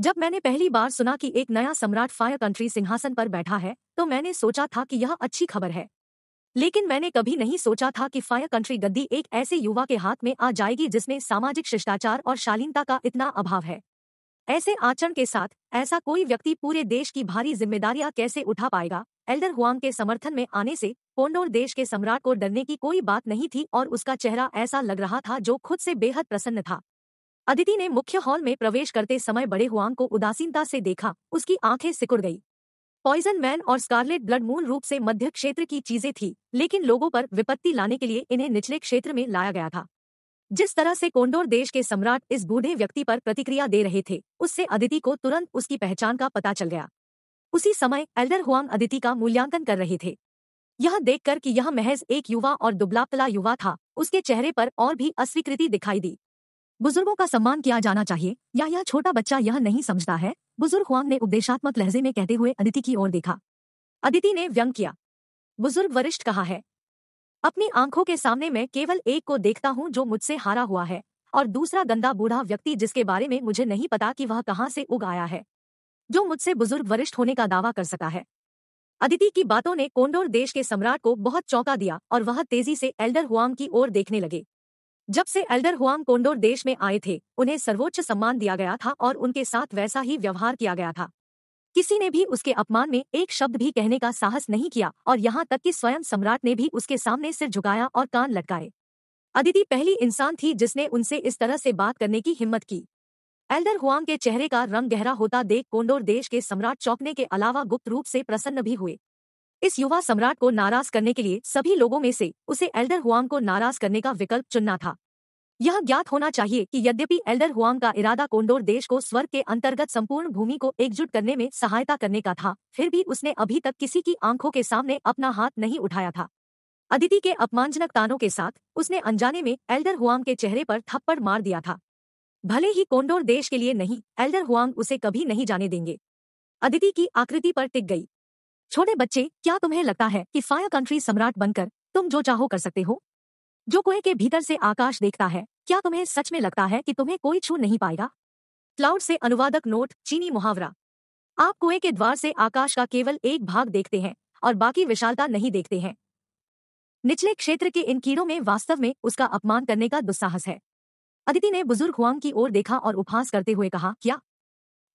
जब मैंने पहली बार सुना कि एक नया सम्राट फायर कंट्री सिंहासन पर बैठा है तो मैंने सोचा था कि यह अच्छी खबर है लेकिन मैंने कभी नहीं सोचा था कि फायर कंट्री गद्दी एक ऐसे युवा के हाथ में आ जाएगी जिसमें सामाजिक शिष्टाचार और शालीनता का इतना अभाव है ऐसे आचरण के साथ ऐसा कोई व्यक्ति पूरे देश की भारी जिम्मेदारियां कैसे उठा पाएगा एल्डर हुआंग के समर्थन में आने से कोंडोर देश के सम्राट को डरने की कोई बात नहीं थी और उसका चेहरा ऐसा लग रहा था जो खुद से बेहद प्रसन्न था अदिति ने मुख्य हॉल में प्रवेश करते समय बड़े हुआंग को उदासीनता से देखा उसकी आंखें सिकुड़ गई पॉइजन मैन और स्कारलेट ब्लड मूल रूप से मध्य क्षेत्र की चीजें थी लेकिन लोगों पर विपत्ति लाने के लिए इन्हें निचले क्षेत्र में लाया गया था जिस तरह से कोंडोर देश के सम्राट इस बूढ़े व्यक्ति पर प्रतिक्रिया दे रहे थे उससे अदिति को तुरंत उसकी पहचान का पता चल गया उसी समय एल्डर हुआंग अदिति का मूल्यांकन कर रहे थे यह देखकर कि यह महज एक युवा और दुबलापला युवा था उसके चेहरे पर और भी अस्वीकृति दिखाई दी बुजुर्गों का सम्मान किया जाना चाहिए या यह छोटा बच्चा यह नहीं समझता है बुजुर्ग हुआंग ने उपदेशात्मक लहजे में कहते हुए अदिति की ओर देखा अदिति ने व्यंग किया बुजुर्ग वरिष्ठ कहा है अपनी आंखों के सामने मैं केवल एक को देखता हूं जो मुझसे हारा हुआ है और दूसरा गंदा बूढ़ा व्यक्ति जिसके बारे में मुझे नहीं पता कि वह कहां से उग आया है जो मुझसे बुजुर्ग वरिष्ठ होने का दावा कर सका है अदिति की बातों ने कोंडोर देश के सम्राट को बहुत चौंका दिया और वह तेजी से एल्डर हुआम की ओर देखने लगे जब से एल्डर हुआंग कोंडोर देश में आए थे उन्हें सर्वोच्च सम्मान दिया गया था और उनके साथ वैसा ही व्यवहार किया गया था किसी ने भी उसके अपमान में एक शब्द भी कहने का साहस नहीं किया और यहाँ तक कि स्वयं सम्राट ने भी उसके सामने सिर झुकाया और कान लटकाए अदिति पहली इंसान थी जिसने उनसे इस तरह से बात करने की हिम्मत की एल्डर हुआंग के चेहरे का रंग गहरा होता देख कोंडोर देश के सम्राट चौंकने के अलावा गुप्त रूप से प्रसन्न भी हुए इस युवा सम्राट को नाराज करने के लिए सभी लोगों में से उसे एल्डर हुआंग को नाराज करने का विकल्प चुनना था यह ज्ञात होना चाहिए कि यद्यपि एल्डर हुआंग का इरादा कोंडोर देश को स्वर्ग के अंतर्गत संपूर्ण भूमि को एकजुट करने में सहायता करने का था फिर भी उसने अभी तक किसी की आंखों के सामने अपना हाथ नहीं उठाया था अदिति के अपमानजनक तानों के साथ उसने अनजाने में एल्डर हुआंग के चेहरे पर थप्पड़ मार दिया था भले ही कोंडोर देश के लिए नहीं एल्डर हुआंग उसे कभी नहीं जाने देंगे अदिति की आकृति पर टिक गई छोटे बच्चे क्या तुम्हें लगता है कि फायर कंट्री सम्राट बनकर तुम जो चाहो कर सकते हो जो कुएं के भीतर से आकाश देखता है क्या तुम्हें सच में लगता है कि तुम्हें कोई छू नहीं पाएगा क्लाउड से अनुवादक नोट चीनी मुहावरा आप कुएं के द्वार से आकाश का केवल एक भाग देखते हैं और बाकी विशालता नहीं देखते हैं निचले क्षेत्र के इन कीड़ों में वास्तव में उसका अपमान करने का दुस्साहस है अदिति ने बुजुर्ग हुआंग की ओर देखा और उपहास करते हुए कहा क्या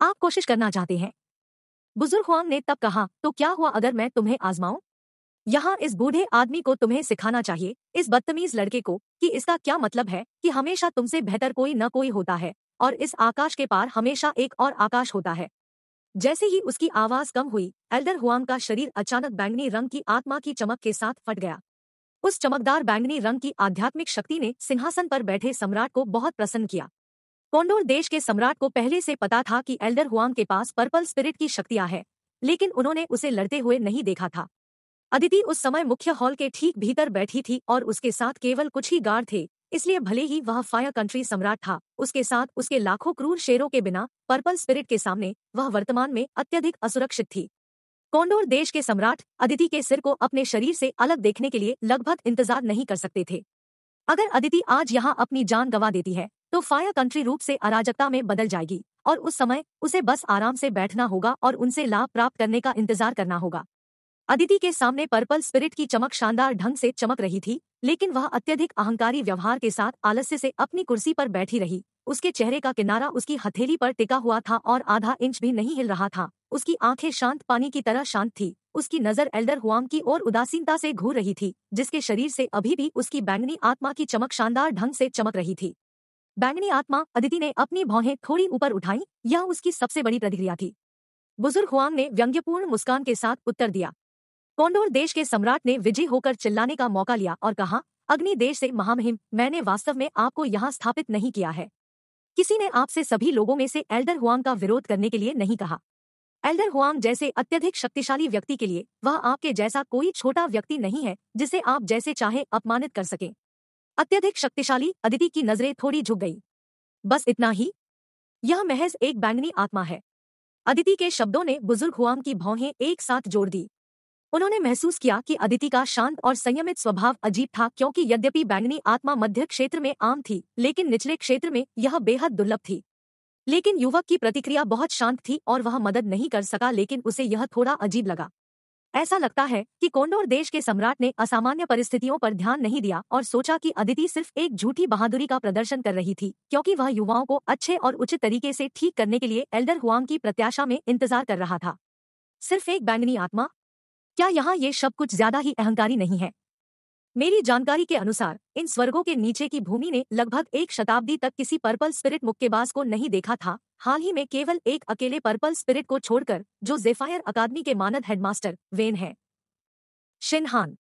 आप कोशिश करना चाहते हैं बुजुर्ग हुआंग ने तब कहा तो क्या हुआ अगर मैं तुम्हें आजमाऊं यहाँ इस बूढ़े आदमी को तुम्हें सिखाना चाहिए इस बदतमीज लड़के को कि इसका क्या मतलब है कि हमेशा तुमसे बेहतर कोई न कोई होता है और इस आकाश के पार हमेशा एक और आकाश होता है जैसे ही उसकी आवाज कम हुई एल्डर हुआंग का शरीर अचानक बैंगनी रंग की आत्मा की चमक के साथ फट गया उस चमकदार बैंगनी रंग की आध्यात्मिक शक्ति ने सिंहासन पर बैठे सम्राट को बहुत प्रसन्न किया कोंडोर देश के सम्राट को पहले से पता था कि एल्डर हुआंग के पास पर्पल स्पिरिट की शक्तियां हैं लेकिन उन्होंने उसे लड़ते हुए नहीं देखा था अदिति उस समय मुख्य हॉल के ठीक भीतर बैठी थी और उसके साथ केवल कुछ ही गार्ड थे इसलिए भले ही वह फायर कंट्री सम्राट था उसके साथ उसके लाखों क्रूर शेरों के बिना पर्पल स्पिरिट के सामने वह वर्तमान में अत्यधिक असुरक्षित थी कोंडोर देश के सम्राट अदिति के सिर को अपने शरीर से अलग देखने के लिए लगभग इंतजार नहीं कर सकते थे अगर अदिति आज यहाँ अपनी जान गंवा देती है तो फायर कंट्री रूप से अराजकता में बदल जाएगी और उस समय उसे बस आराम से बैठना होगा और उनसे लाभ प्राप्त करने का इंतजार करना होगा अदिति के सामने पर्पल स्पिरिट की चमक शानदार ढंग से चमक रही थी लेकिन वह अत्यधिक अहंकारी व्यवहार के साथ आलस्य से अपनी कुर्सी पर बैठी रही उसके चेहरे का किनारा उसकी हथेली पर टिका हुआ था और आधा इंच भी नहीं हिल रहा था उसकी आंखें शांत पानी की तरह शांत थी उसकी नजर एल्डर हुआम की ओर उदासीनता से घूर रही थी जिसके शरीर से अभी भी उसकी बैंगनी आत्मा की चमक शानदार ढंग से चमक रही थी बैंगनी आत्मा अदिति ने अपनी भौहें थोड़ी ऊपर उठाई यह उसकी सबसे बड़ी प्रतिक्रिया थी बुजुर्ग हुआंग ने व्यंग्यपूर्ण मुस्कान के साथ उत्तर दिया कौंडोर देश के सम्राट ने विजय होकर चिल्लाने का मौका लिया और कहा अग्नि देश से महामहिम मैंने वास्तव में आपको यहाँ स्थापित नहीं किया है किसी ने आपसे सभी लोगों में से एल्डर हुआंग का विरोध करने के लिए नहीं कहा एल्डर हुआंग जैसे अत्यधिक शक्तिशाली व्यक्ति के लिए वह आपके जैसा कोई छोटा व्यक्ति नहीं है जिसे आप जैसे चाहे अपमानित कर सकें अत्यधिक शक्तिशाली अदिति की नजरें थोड़ी झुक गई बस इतना ही यह महज एक बैंगनी आत्मा है अदिति के शब्दों ने बुजुर्ग हुआम की भौहें एक साथ जोड़ दी उन्होंने महसूस किया कि अदिति का शांत और संयमित स्वभाव अजीब था क्योंकि यद्यपि बैंगनी आत्मा मध्य क्षेत्र में आम थी लेकिन निचले क्षेत्र में यह बेहद दुर्लभ थी लेकिन युवक की प्रतिक्रिया बहुत शांत थी और वह मदद नहीं कर सका लेकिन उसे यह थोड़ा अजीब लगा ऐसा लगता है कि कोंडोर देश के सम्राट ने असामान्य परिस्थितियों पर ध्यान नहीं दिया और सोचा कि अदिति सिर्फ एक झूठी बहादुरी का प्रदर्शन कर रही थी क्योंकि वह युवाओं को अच्छे और उचित तरीके से ठीक करने के लिए एल्डर हुआंग की प्रत्याशा में इंतजार कर रहा था सिर्फ एक बैंगनी आत्मा क्या यहाँ ये शब्द कुछ ज्यादा ही अहंकारी नहीं है मेरी जानकारी के अनुसार इन स्वर्गों के नीचे की भूमि ने लगभग एक शताब्दी तक किसी पर्पल स्पिरिट मुक्केबाज को नहीं देखा था हाल ही में केवल एक अकेले पर्पल स्पिरिट को छोड़कर जो जेफायर अकादमी के मानद हेडमास्टर वेन है शिनहान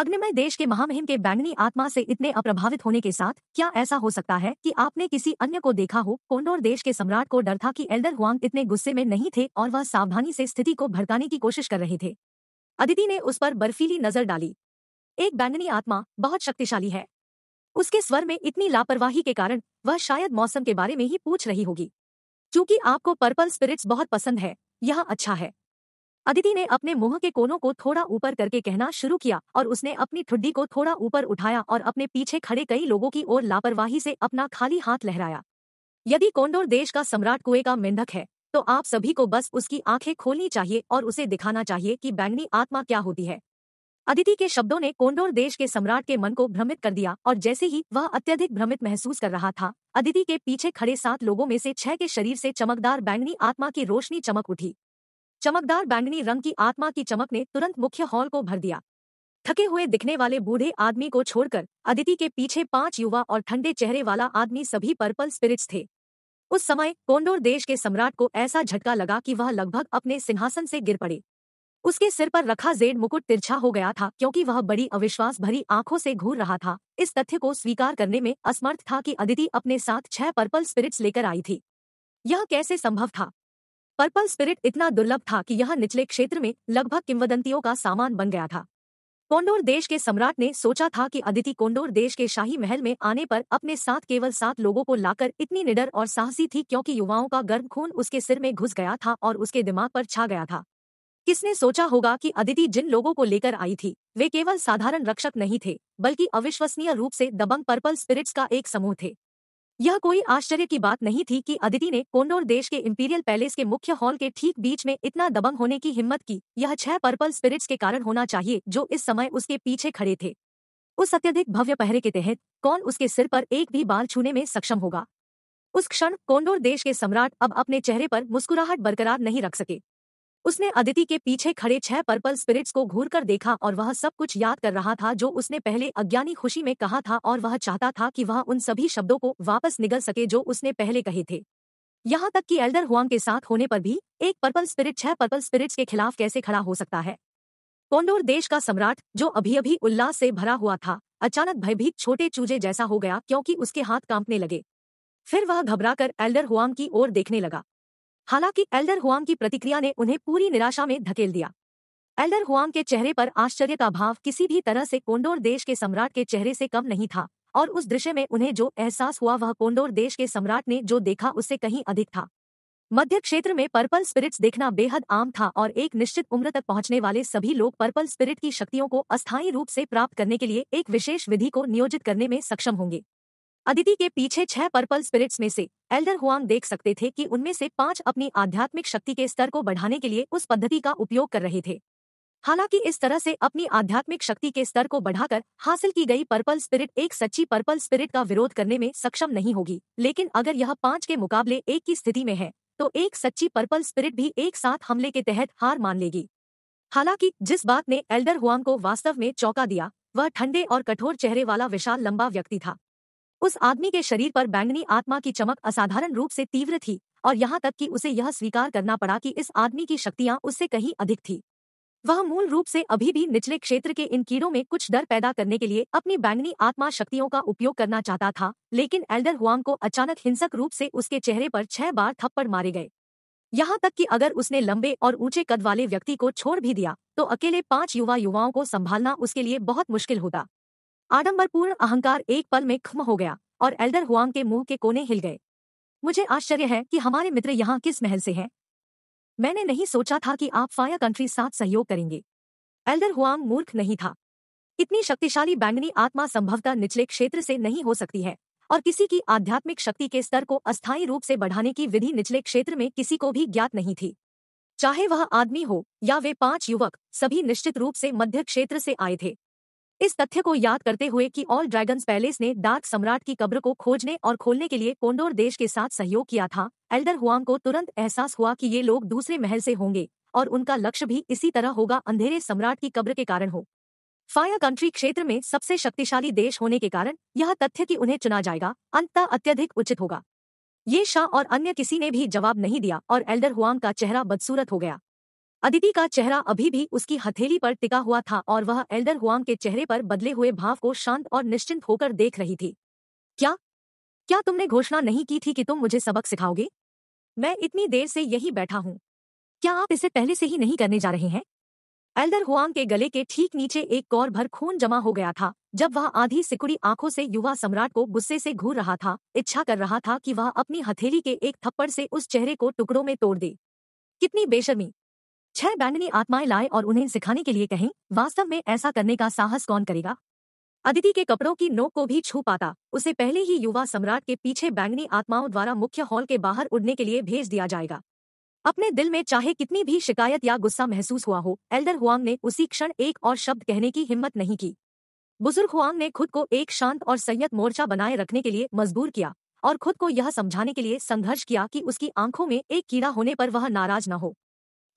अग्निमय देश के महामहिम के बैंगनी आत्मा से इतने अप्रभावित होने के साथ क्या ऐसा हो सकता है कि आपने किसी अन्य को देखा हो कोंडोर देश के सम्राट को डर था कि एल्डर हुआंग इतने गुस्से में नहीं थे और वह सावधानी से स्थिति को भड़काने की कोशिश कर रहे थे अदिति ने उस पर बर्फीली नजर डाली एक बैंगनी आत्मा बहुत शक्तिशाली है उसके स्वर में इतनी लापरवाही के कारण वह शायद मौसम के बारे में ही पूछ रही होगी चूंकि आपको पर्पल स्पिरिट्स बहुत पसंद है यह अच्छा है अदिति ने अपने मुंह के कोनों को थोड़ा ऊपर करके कहना शुरू किया और उसने अपनी ठुड्डी को थोड़ा ऊपर उठाया और अपने पीछे खड़े कई लोगों की ओर लापरवाही से अपना खाली हाथ लहराया यदि कोंडोर देश का सम्राट कुएं का मेंढक है तो आप सभी को बस उसकी आंखें खोलनी चाहिए और उसे दिखाना चाहिए कि बैंगनी आत्मा क्या होती है अदिति के शब्दों ने कोंडोर देश के सम्राट के मन को भ्रमित कर दिया और जैसे ही वह अत्यधिक भ्रमित महसूस कर रहा था अदिति के पीछे खड़े सात लोगों में से छह के शरीर से चमकदार बैंगनी आत्मा की रोशनी चमक उठी चमकदार बैंगनी रंग की आत्मा की चमक ने तुरंत मुख्य हॉल को भर दिया थके हुए दिखने वाले बूढ़े आदमी को छोड़कर अदिति के पीछे पांच युवा और ठंडे चेहरे वाला आदमी सभी पर्पल स्पिरिट्स थे उस समय कोंडोर देश के सम्राट को ऐसा झटका लगा कि वह लगभग अपने सिंहासन से गिर पड़े उसके सिर पर रखा जेड मुकुट तिरछा हो गया था क्योंकि वह बड़ी अविश्वास भरी आंखों से घूर रहा था इस तथ्य को स्वीकार करने में असमर्थ था कि अदिति अपने साथ छह पर्पल स्पिरिट्स लेकर आई थी यह कैसे संभव था पर्पल स्पिरिट इतना दुर्लभ था कि यह निचले क्षेत्र में लगभग किंवदंतियों का सामान बन गया था कोंडोर देश के सम्राट ने सोचा था कि अदिति कोंडोर देश के शाही महल में आने पर अपने साथ केवल सात लोगों को लाकर इतनी निडर और साहसी थी क्योंकि युवाओं का गर्म खून उसके सिर में घुस गया था और उसके दिमाग पर छा गया था किसने सोचा होगा कि अदिति जिन लोगों को लेकर आई थी वे केवल साधारण रक्षक नहीं थे बल्कि अविश्वसनीय रूप से दबंग पर्पल स्पिरिट्स का एक समूह थे यह कोई आश्चर्य की बात नहीं थी कि अदिति ने कोंडोर देश के इंपीरियल पैलेस के मुख्य हॉल के ठीक बीच में इतना दबंग होने की हिम्मत की यह छह पर्पल स्पिरिट्स के कारण होना चाहिए जो इस समय उसके पीछे खड़े थे उस अत्यधिक भव्य पहरे के तहत कौन उसके सिर पर एक भी बाल छूने में सक्षम होगा उस क्षण कोंडोर देश के सम्राट अब अपने चेहरे पर मुस्कुराहट बरकरार नहीं रख सके उसने अदिति के पीछे खड़े छह पर्पल स्पिरिट्स को घूर कर देखा और वह सब कुछ याद कर रहा था जो उसने पहले अज्ञानी खुशी में कहा था और वह चाहता था कि वह उन सभी शब्दों को वापस निगल सके जो उसने पहले कहे थे यहाँ तक कि एल्डर हुआंग के साथ होने पर भी एक पर्पल स्पिरिट छह पर्पल स्पिरिट्स के खिलाफ कैसे खड़ा हो सकता है कोंडोर देश का सम्राट जो अभी अभी उल्लास से भरा हुआ था अचानक भयभीत छोटे चूजे जैसा हो गया क्योंकि उसके हाथ कांपने लगे फिर वह घबराकर एल्डर हुआंग की ओर देखने लगा हालांकि एल्डर हुआंग की प्रतिक्रिया ने उन्हें पूरी निराशा में धकेल दिया एल्डर हुआंग के चेहरे पर आश्चर्य का भाव किसी भी तरह से कोंडोर देश के सम्राट के चेहरे से कम नहीं था और उस दृश्य में उन्हें जो एहसास हुआ वह कोंडोर देश के सम्राट ने जो देखा उससे कहीं अधिक था मध्य क्षेत्र में पर्पल स्पिरिट्स देखना बेहद आम था और एक निश्चित उम्र तक पहुंचने वाले सभी लोग पर्पल स्पिरिट की शक्तियों को अस्थायी रूप से प्राप्त करने के लिए एक विशेष विधि को नियोजित करने में सक्षम होंगे अदिति के पीछे छह पर्पल स्पिरिट्स में से एल्डर हुआंग देख सकते थे कि उनमें से पांच अपनी आध्यात्मिक शक्ति के स्तर को बढ़ाने के लिए उस पद्धति का उपयोग कर रहे थे हालांकि इस तरह से अपनी आध्यात्मिक शक्ति के स्तर को बढ़ाकर हासिल की गई पर्पल स्पिरिट एक सच्ची पर्पल स्पिरिट का विरोध करने में सक्षम नहीं होगी लेकिन अगर यह पांच के मुकाबले एक की स्थिति में है तो एक सच्ची पर्पल स्पिरिट भी एक साथ हमले के तहत हार मान लेगी हालांकि जिस बात ने एल्डर हुआंग को वास्तव में चौंका दिया वह ठंडे और कठोर चेहरे वाला विशाल लंबा व्यक्ति था उस आदमी के शरीर पर बैंगनी आत्मा की चमक असाधारण रूप से तीव्र थी और यहाँ तक कि उसे यह स्वीकार करना पड़ा कि इस आदमी की शक्तियां उससे कहीं अधिक थी वह मूल रूप से अभी भी निचले क्षेत्र के इन कीड़ों में कुछ डर पैदा करने के लिए अपनी बैंगनी आत्मा शक्तियों का उपयोग करना चाहता था लेकिन एल्डर हुआम को अचानक हिंसक रूप से उसके चेहरे पर छह बार थप्पड़ मारे गए यहाँ तक कि अगर उसने लंबे और ऊंचे कद वाले व्यक्ति को छोड़ भी दिया तो अकेले पांच युवा युवाओं को संभालना उसके लिए बहुत मुश्किल होता आडंबरपूर्ण अहंकार एक पल में खम हो गया और एल्डर हुआंग के मुंह के कोने हिल गए मुझे आश्चर्य है कि हमारे मित्र यहाँ किस महल से हैं मैंने नहीं सोचा था कि आप फाया कंट्री साथ सहयोग करेंगे एल्डर हुआंग मूर्ख नहीं था इतनी शक्तिशाली बैंगनी आत्मा संभवतः निचले क्षेत्र से नहीं हो सकती है और किसी की आध्यात्मिक शक्ति के स्तर को अस्थायी रूप से बढ़ाने की विधि निचले क्षेत्र में किसी को भी ज्ञात नहीं थी चाहे वह आदमी हो या वे पांच युवक सभी निश्चित रूप से मध्य क्षेत्र से आए थे इस तथ्य को याद करते हुए कि ऑल ड्रैगन्स पैलेस ने डार्क सम्राट की कब्र को खोजने और खोलने के लिए कोंडोर देश के साथ सहयोग किया था एल्डर हुआंग को तुरंत एहसास हुआ कि ये लोग दूसरे महल से होंगे और उनका लक्ष्य भी इसी तरह होगा अंधेरे सम्राट की कब्र के कारण हो फायर कंट्री क्षेत्र में सबसे शक्तिशाली देश होने के कारण यह तथ्य की उन्हें चुना जाएगा अंततः अत्यधिक उचित होगा ये शाह और अन्य किसी ने भी जवाब नहीं दिया और एल्डर हुआंग का चेहरा बदसूरत हो गया अदिति का चेहरा अभी भी उसकी हथेली पर टिका हुआ था और वह एल्डर हुआंग के चेहरे पर बदले हुए भाव को शांत और निश्चिंत होकर देख रही थी क्या क्या तुमने घोषणा नहीं की थी कि तुम मुझे सबक सिखाओगे मैं इतनी देर से यही बैठा हूँ क्या आप इसे पहले से ही नहीं करने जा रहे हैं एल्डर हुआंग के गले के ठीक नीचे एक कौर भर खून जमा हो गया था जब वह आधी सिकुड़ी आंखों से युवा सम्राट को गुस्से से घूर रहा था इच्छा कर रहा था कि वह अपनी हथेली के एक थप्पड़ से उस चेहरे को टुकड़ों में तोड़ दे कितनी बेशर्मी छह बैंगनी आत्माएं लाए और उन्हें सिखाने के लिए कहें वास्तव में ऐसा करने का साहस कौन करेगा अदिति के कपड़ों की नोक को भी छू पाता उसे पहले ही युवा सम्राट के पीछे बैंगनी आत्माओं द्वारा मुख्य हॉल के बाहर उड़ने के लिए भेज दिया जाएगा अपने दिल में चाहे कितनी भी शिकायत या गुस्सा महसूस हुआ हो एल्डर हुआंग ने उसी क्षण एक और शब्द कहने की हिम्मत नहीं की बुजुर्ग हुआंग ने खुद को एक शांत और संयत मोर्चा बनाए रखने के लिए मजबूर किया और खुद को यह समझाने के लिए संघर्ष किया कि उसकी आंखों में एक कीड़ा होने पर वह नाराज न हो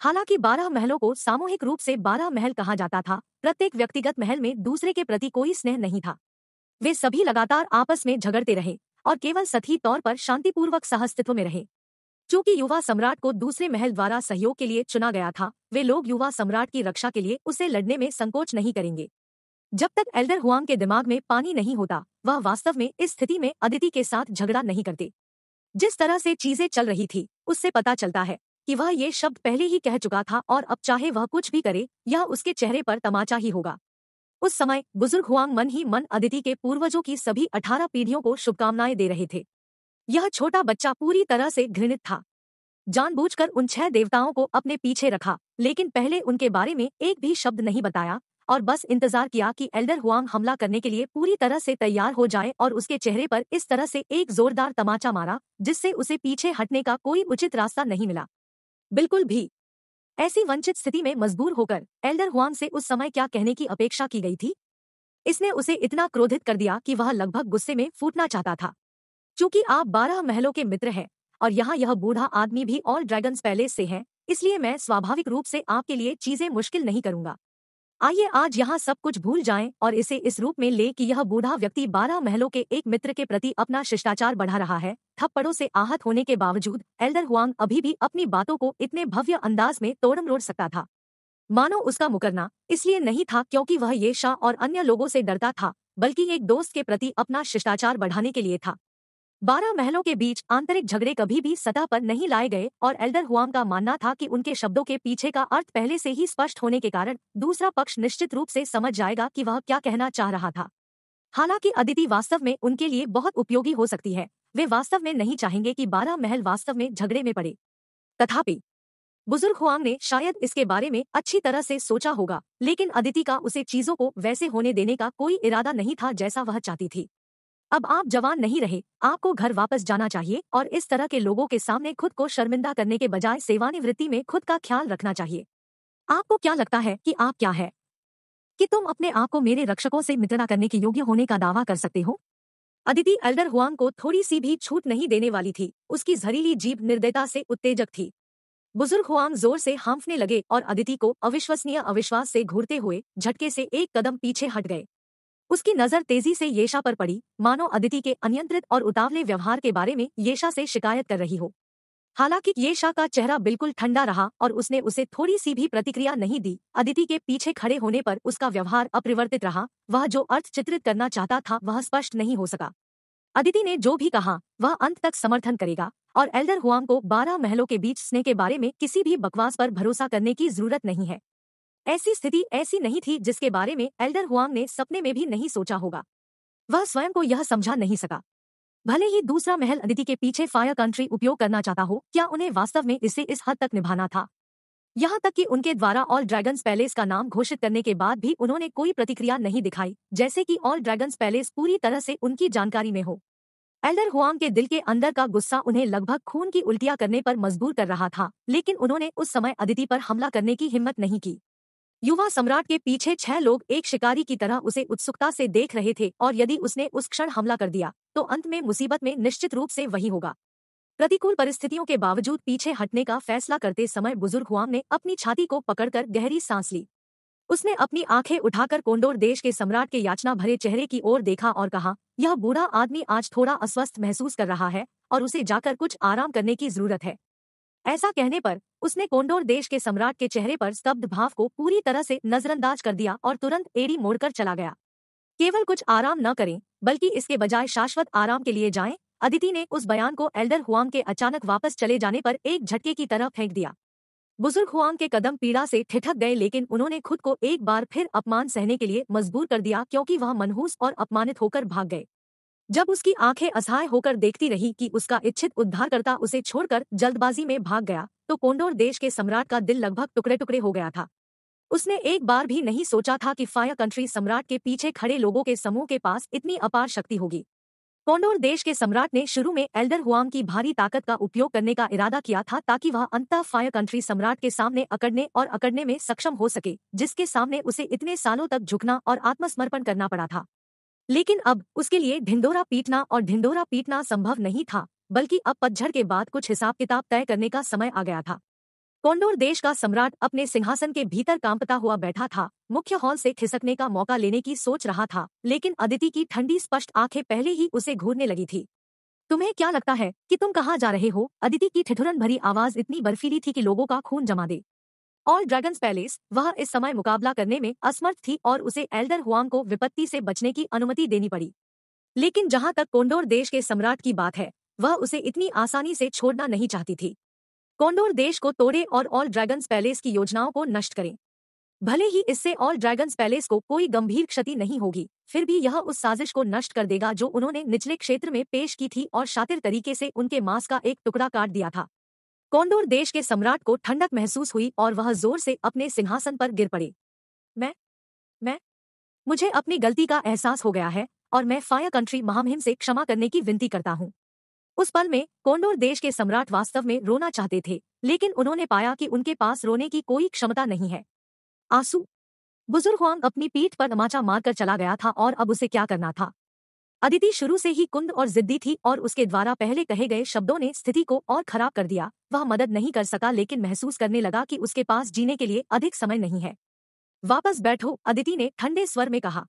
हालांकि बारह महलों को सामूहिक रूप से बारह महल कहा जाता था प्रत्येक व्यक्तिगत महल में दूसरे के प्रति कोई स्नेह नहीं था वे सभी लगातार आपस में झगड़ते रहे और केवल सतही तौर पर शांतिपूर्वक सहअस्तित्व में रहे चूंकि युवा सम्राट को दूसरे महल द्वारा सहयोग के लिए चुना गया था वे लोग युवा सम्राट की रक्षा के लिए उसे लड़ने में संकोच नहीं करेंगे जब तक एल्डर हुआंग के दिमाग में पानी नहीं होता वह वास्तव में इस स्थिति में अदिति के साथ झगड़ा नहीं करते जिस तरह से चीजें चल रही थी उससे पता चलता है कि वह ये शब्द पहले ही कह चुका था और अब चाहे वह कुछ भी करे यह उसके चेहरे पर तमाचा ही होगा उस समय बुजुर्ग हुआंग मन ही मन अदिति के पूर्वजों की सभी अठारह पीढ़ियों को शुभकामनाएं दे रहे थे यह छोटा बच्चा पूरी तरह से घृणित था जानबूझकर उन छह देवताओं को अपने पीछे रखा लेकिन पहले उनके बारे में एक भी शब्द नहीं बताया और बस इंतजार किया कि एल्डर हुआंग हमला करने के लिए पूरी तरह से तैयार हो जाए और उसके चेहरे पर इस तरह से एक जोरदार तमाचा मारा जिससे उसे पीछे हटने का कोई उचित रास्ता नहीं मिला बिल्कुल भी ऐसी वंचित स्थिति में मजबूर होकर एल्डर हुआन से उस समय क्या कहने की अपेक्षा की गई थी इसने उसे इतना क्रोधित कर दिया कि वह लगभग गुस्से में फूटना चाहता था चूंकि आप बारह महलों के मित्र हैं और यहाँ यह बूढ़ा आदमी भी ऑल ड्रैगन्स पैलेस से है इसलिए मैं स्वाभाविक रूप से आपके लिए चीजें मुश्किल नहीं करूंगा आइए आज यहाँ सब कुछ भूल जाएं और इसे इस रूप में ले कि यह बूढ़ा व्यक्ति बारह महलों के एक मित्र के प्रति अपना शिष्टाचार बढ़ा रहा है थप्पड़ों से आहत होने के बावजूद एल्डर हुआंग अभी भी अपनी बातों को इतने भव्य अंदाज में तोड़म रोड़ सकता था मानो उसका मुकरना इसलिए नहीं था क्योंकि वह ये शाह और अन्य लोगों से डरता था बल्कि एक दोस्त के प्रति अपना शिष्टाचार बढ़ाने के लिए था बारह महलों के बीच आंतरिक झगड़े कभी भी सतह पर नहीं लाए गए और एल्डर हुआम का मानना था कि उनके शब्दों के पीछे का अर्थ पहले से ही स्पष्ट होने के कारण दूसरा पक्ष निश्चित रूप से समझ जाएगा कि वह क्या कहना चाह रहा था हालांकि अदिति वास्तव में उनके लिए बहुत उपयोगी हो सकती है वे वास्तव में नहीं चाहेंगे कि बारह महल वास्तव में झगड़े में पड़े तथापि बुजुर्ग हुआंग ने शायद इसके बारे में अच्छी तरह से सोचा होगा लेकिन अदिति का उसे चीजों को वैसे होने देने का कोई इरादा नहीं था जैसा वह चाहती थी अब आप जवान नहीं रहे आपको घर वापस जाना चाहिए और इस तरह के लोगों के सामने खुद को शर्मिंदा करने के बजाय सेवानिवृत्ति में खुद का ख्याल रखना चाहिए आपको क्या लगता है कि आप क्या है कि तुम अपने आप को मेरे रक्षकों से मित्रता करने के योग्य होने का दावा कर सकते हो अदिति एल्डर हुआंग को थोड़ी सी भी छूट नहीं देने वाली थी उसकी जहरीली जीप निर्दयता से उत्तेजक थी बुजुर्ग हुआंग जोर से हांफने लगे और अदिति को अविश्वसनीय अविश्वास से घूरते हुए झटके से एक कदम पीछे हट गए उसकी नजर तेजी से येशा पर पड़ी मानो अदिति के अनियंत्रित और उतावले व्यवहार के बारे में येशा से शिकायत कर रही हो हालांकि येशा का चेहरा बिल्कुल ठंडा रहा और उसने उसे थोड़ी सी भी प्रतिक्रिया नहीं दी अदिति के पीछे खड़े होने पर उसका व्यवहार अपरिवर्तित रहा वह जो अर्थ चित्रित करना चाहता था वह स्पष्ट नहीं हो सका अदिति ने जो भी कहा वह अंत तक समर्थन करेगा और एल्डर हुआम को बारह महलों के बीच स्नेह के बारे में किसी भी बकवास पर भरोसा करने की जरूरत नहीं है ऐसी स्थिति ऐसी नहीं थी जिसके बारे में एल्डर हुआंग ने सपने में भी नहीं सोचा होगा वह स्वयं को यह समझा नहीं सका भले ही दूसरा महल अदिति के पीछे फायर कंट्री उपयोग करना चाहता हो क्या उन्हें वास्तव में इसे इस हद तक निभाना था यहाँ तक कि उनके द्वारा ऑल ड्रैगन्स पैलेस का नाम घोषित करने के बाद भी उन्होंने कोई प्रतिक्रिया नहीं दिखाई जैसे कि ऑल ड्रैगन्स पैलेस पूरी तरह से उनकी जानकारी में हो एल्डर हुआंग के दिल के अंदर का गुस्सा उन्हें लगभग खून की उल्टियां करने पर मजबूर कर रहा था लेकिन उन्होंने उस समय अदिति पर हमला करने की हिम्मत नहीं की युवा सम्राट के पीछे छह लोग एक शिकारी की तरह उसे उत्सुकता से देख रहे थे और यदि उसने उस क्षण हमला कर दिया तो अंत में मुसीबत में निश्चित रूप से वही होगा प्रतिकूल परिस्थितियों के बावजूद पीछे हटने का फैसला करते समय बुजुर्ग हुआम ने अपनी छाती को पकड़कर गहरी सांस ली उसने अपनी आंखें उठाकर कोंडोर देश के सम्राट के याचना भरे चेहरे की ओर देखा और कहा यह बूढ़ा आदमी आज थोड़ा अस्वस्थ महसूस कर रहा है और उसे जाकर कुछ आराम करने की जरूरत है ऐसा कहने पर उसने कोंडोर देश के सम्राट के चेहरे पर स्तब्ध भाव को पूरी तरह से नजरअंदाज कर दिया और तुरंत एड़ी मोड़कर चला गया केवल कुछ आराम न करें बल्कि इसके बजाय शाश्वत आराम के लिए जाएं अदिति ने उस बयान को एल्डर हुआम के अचानक वापस चले जाने पर एक झटके की तरह फेंक दिया बुजुर्ग हुआम के कदम पीड़ा से ठिठक गए लेकिन उन्होंने खुद को एक बार फिर अपमान सहने के लिए मजबूर कर दिया क्योंकि वह मनहूस और अपमानित होकर भाग गए जब उसकी आंखें असहाय होकर देखती रही कि उसका इच्छित उद्धारकर्ता उसे छोड़कर जल्दबाजी में भाग गया तो कोंडोर देश के सम्राट का दिल लगभग टुकड़े टुकड़े हो गया था उसने एक बार भी नहीं सोचा था कि फ़ायर कंट्री सम्राट के पीछे खड़े लोगों के समूह के पास इतनी अपार शक्ति होगी कोंडोर देश के सम्राट ने शुरू में एल्डर हुआम की भारी ताकत का उपयोग करने का इरादा किया था ताकि वह अंतः फायर कंट्री सम्राट के सामने अकड़ने और अकड़ने में सक्षम हो सके जिसके सामने उसे इतने सालों तक झुकना और आत्मसमर्पण करना पड़ा था लेकिन अब उसके लिए ढिंडोरा पीटना और ढिंडोरा पीटना संभव नहीं था बल्कि अब पतझड़ के बाद कुछ हिसाब किताब तय करने का समय आ गया था कौंडोर देश का सम्राट अपने सिंहासन के भीतर कांपता हुआ बैठा था मुख्य हॉल से खिसकने का मौका लेने की सोच रहा था लेकिन अदिति की ठंडी स्पष्ट आंखें पहले ही उसे घूरने लगी थी तुम्हें क्या लगता है कि तुम कहाँ जा रहे हो अदिति की ठिठुरन भरी आवाज इतनी बर्फीली थी कि लोगों का खून जमा दे ऑल ड्रैगन्स पैलेस वह इस समय मुकाबला करने में असमर्थ थी और उसे एल्डर हुआंग को विपत्ति से बचने की अनुमति देनी पड़ी लेकिन जहां तक कोंडोर देश के सम्राट की बात है वह उसे इतनी आसानी से छोड़ना नहीं चाहती थी कोंडोर देश को तोड़े और ऑल ड्रैगन्स पैलेस की योजनाओं को नष्ट करें भले ही इससे ऑल ड्रैगन्स पैलेस को कोई गंभीर क्षति नहीं होगी फिर भी यह उस साजिश को नष्ट कर देगा जो उन्होंने निचले क्षेत्र में पेश की थी और शातिर तरीके से उनके मांस का एक टुकड़ा काट दिया था कौंडोर देश के सम्राट को ठंडक महसूस हुई और वह जोर से अपने सिंहासन पर गिर पड़े मैं मैं मुझे अपनी गलती का एहसास हो गया है और मैं फायर कंट्री महामहिम से क्षमा करने की विनती करता हूँ उस पल में कौंडोर देश के सम्राट वास्तव में रोना चाहते थे लेकिन उन्होंने पाया कि उनके पास रोने की कोई क्षमता नहीं है आंसू बुजुर्ग अपनी पीठ पर नमाचा मारकर चला गया था और अब उसे क्या करना था अदिति शुरू से ही कुंद और जिद्दी थी और उसके द्वारा पहले कहे गए शब्दों ने स्थिति को और खराब कर दिया वह मदद नहीं कर सका लेकिन महसूस करने लगा कि उसके पास जीने के लिए अधिक समय नहीं है वापस बैठो अदिति ने ठंडे स्वर में कहा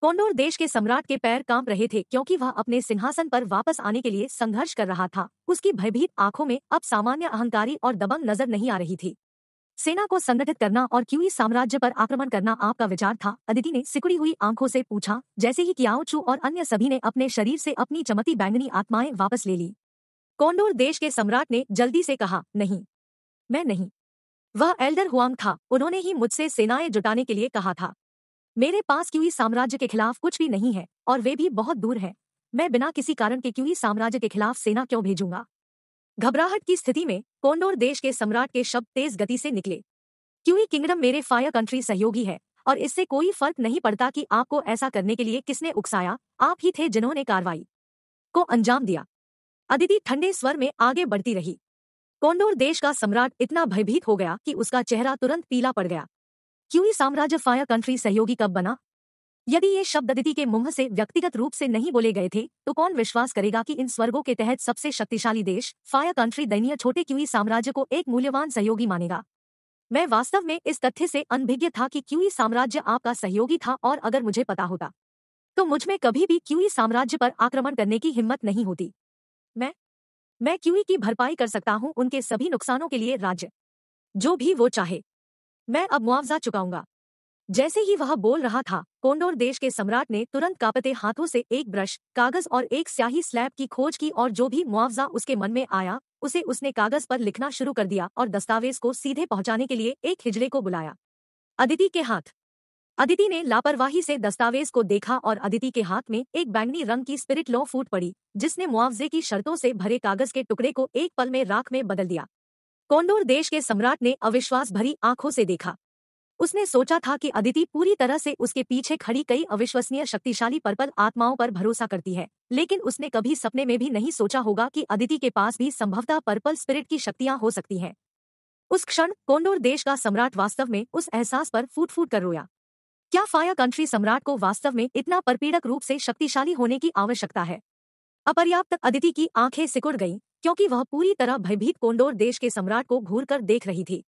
कोंडोर देश के सम्राट के पैर कांप रहे थे क्योंकि वह अपने सिंहासन पर वापस आने के लिए संघर्ष कर रहा था उसकी भयभीत आंखों में अब सामान्य अहंकारी और दबंग नजर नहीं आ रही थी सेना को संगठित करना और क्यूई साम्राज्य पर आक्रमण करना आपका विचार था अदिति ने सिकुड़ी हुई आंखों से पूछा जैसे ही किया और अन्य सभी ने अपने शरीर से अपनी चमती बैंगनी आत्माएं वापस ले ली कोंडोर देश के सम्राट ने जल्दी से कहा नहीं मैं नहीं वह एल्डर हुआंग था उन्होंने ही मुझसे सेनाएं जुटाने के लिए कहा था मेरे पास क्यूई साम्राज्य के खिलाफ कुछ भी नहीं है और वे भी बहुत दूर हैं मैं बिना किसी कारण के क्यूई साम्राज्य के खिलाफ सेना क्यों भेजूंगा घबराहट की स्थिति में कोंडोर देश के सम्राट के शब्द तेज गति से निकले क्यूई किंगडम मेरे फायर कंट्री सहयोगी है और इससे कोई फर्क नहीं पड़ता कि आपको ऐसा करने के लिए किसने उकसाया आप ही थे जिन्होंने कार्रवाई को अंजाम दिया अदिति ठंडे स्वर में आगे बढ़ती रही कोंडोर देश का सम्राट इतना भयभीत हो गया कि उसका चेहरा तुरंत पीला पड़ गया क्यूई साम्राज्य फायर कंट्री सहयोगी कब बना यदि ये शब्द अदिति के मुंह से व्यक्तिगत रूप से नहीं बोले गए थे तो कौन विश्वास करेगा कि इन स्वर्गों के तहत सबसे शक्तिशाली देश फायर कंट्री दैनीय छोटे क्यूई साम्राज्य को एक मूल्यवान सहयोगी मानेगा मैं वास्तव में इस तथ्य से अनभिज्ञ था कि क्यूई साम्राज्य आपका सहयोगी था और अगर मुझे पता होता तो मुझमें कभी भी क्यूई साम्राज्य पर आक्रमण करने की हिम्मत नहीं होती मैं मैं क्यूई की भरपाई कर सकता हूं उनके सभी नुकसानों के लिए राज्य जो भी वो चाहे मैं अब मुआवजा चुकाऊंगा जैसे ही वह बोल रहा था कोंडोर देश के सम्राट ने तुरंत कापते हाथों से एक ब्रश कागज और एक स्याही स्लैब की खोज की और जो भी मुआवजा उसके मन में आया उसे उसने कागज पर लिखना शुरू कर दिया और दस्तावेज को सीधे पहुंचाने के लिए एक हिजड़े को बुलाया अदिति के हाथ अदिति ने लापरवाही से दस्तावेज को देखा और अदिति के हाथ में एक बैंगनी रंग की स्पिरिट लॉ फूट पड़ी जिसने मुआवजे की शर्तों से भरे कागज के टुकड़े को एक पल में राख में बदल दिया कोंडोर देश के सम्राट ने अविश्वास भरी आंखों से देखा उसने सोचा था कि अदिति पूरी तरह से उसके पीछे खड़ी कई अविश्वसनीय शक्तिशाली पर्पल आत्माओं पर भरोसा करती है लेकिन उसने कभी सपने में भी नहीं सोचा होगा कि अदिति के पास भी संभवतः पर्पल स्पिरिट की शक्तियां हो सकती हैं उस क्षण कोंडोर देश का सम्राट वास्तव में उस एहसास पर फूट फूट कर रोया क्या फाया कंट्री सम्राट को वास्तव में इतना परपीड़क रूप से शक्तिशाली होने की आवश्यकता है अपर्याप्त अदिति की आंखें सिकुड़ गईं क्योंकि वह पूरी तरह भयभीत कोंडोर देश के सम्राट को घूर कर देख रही थी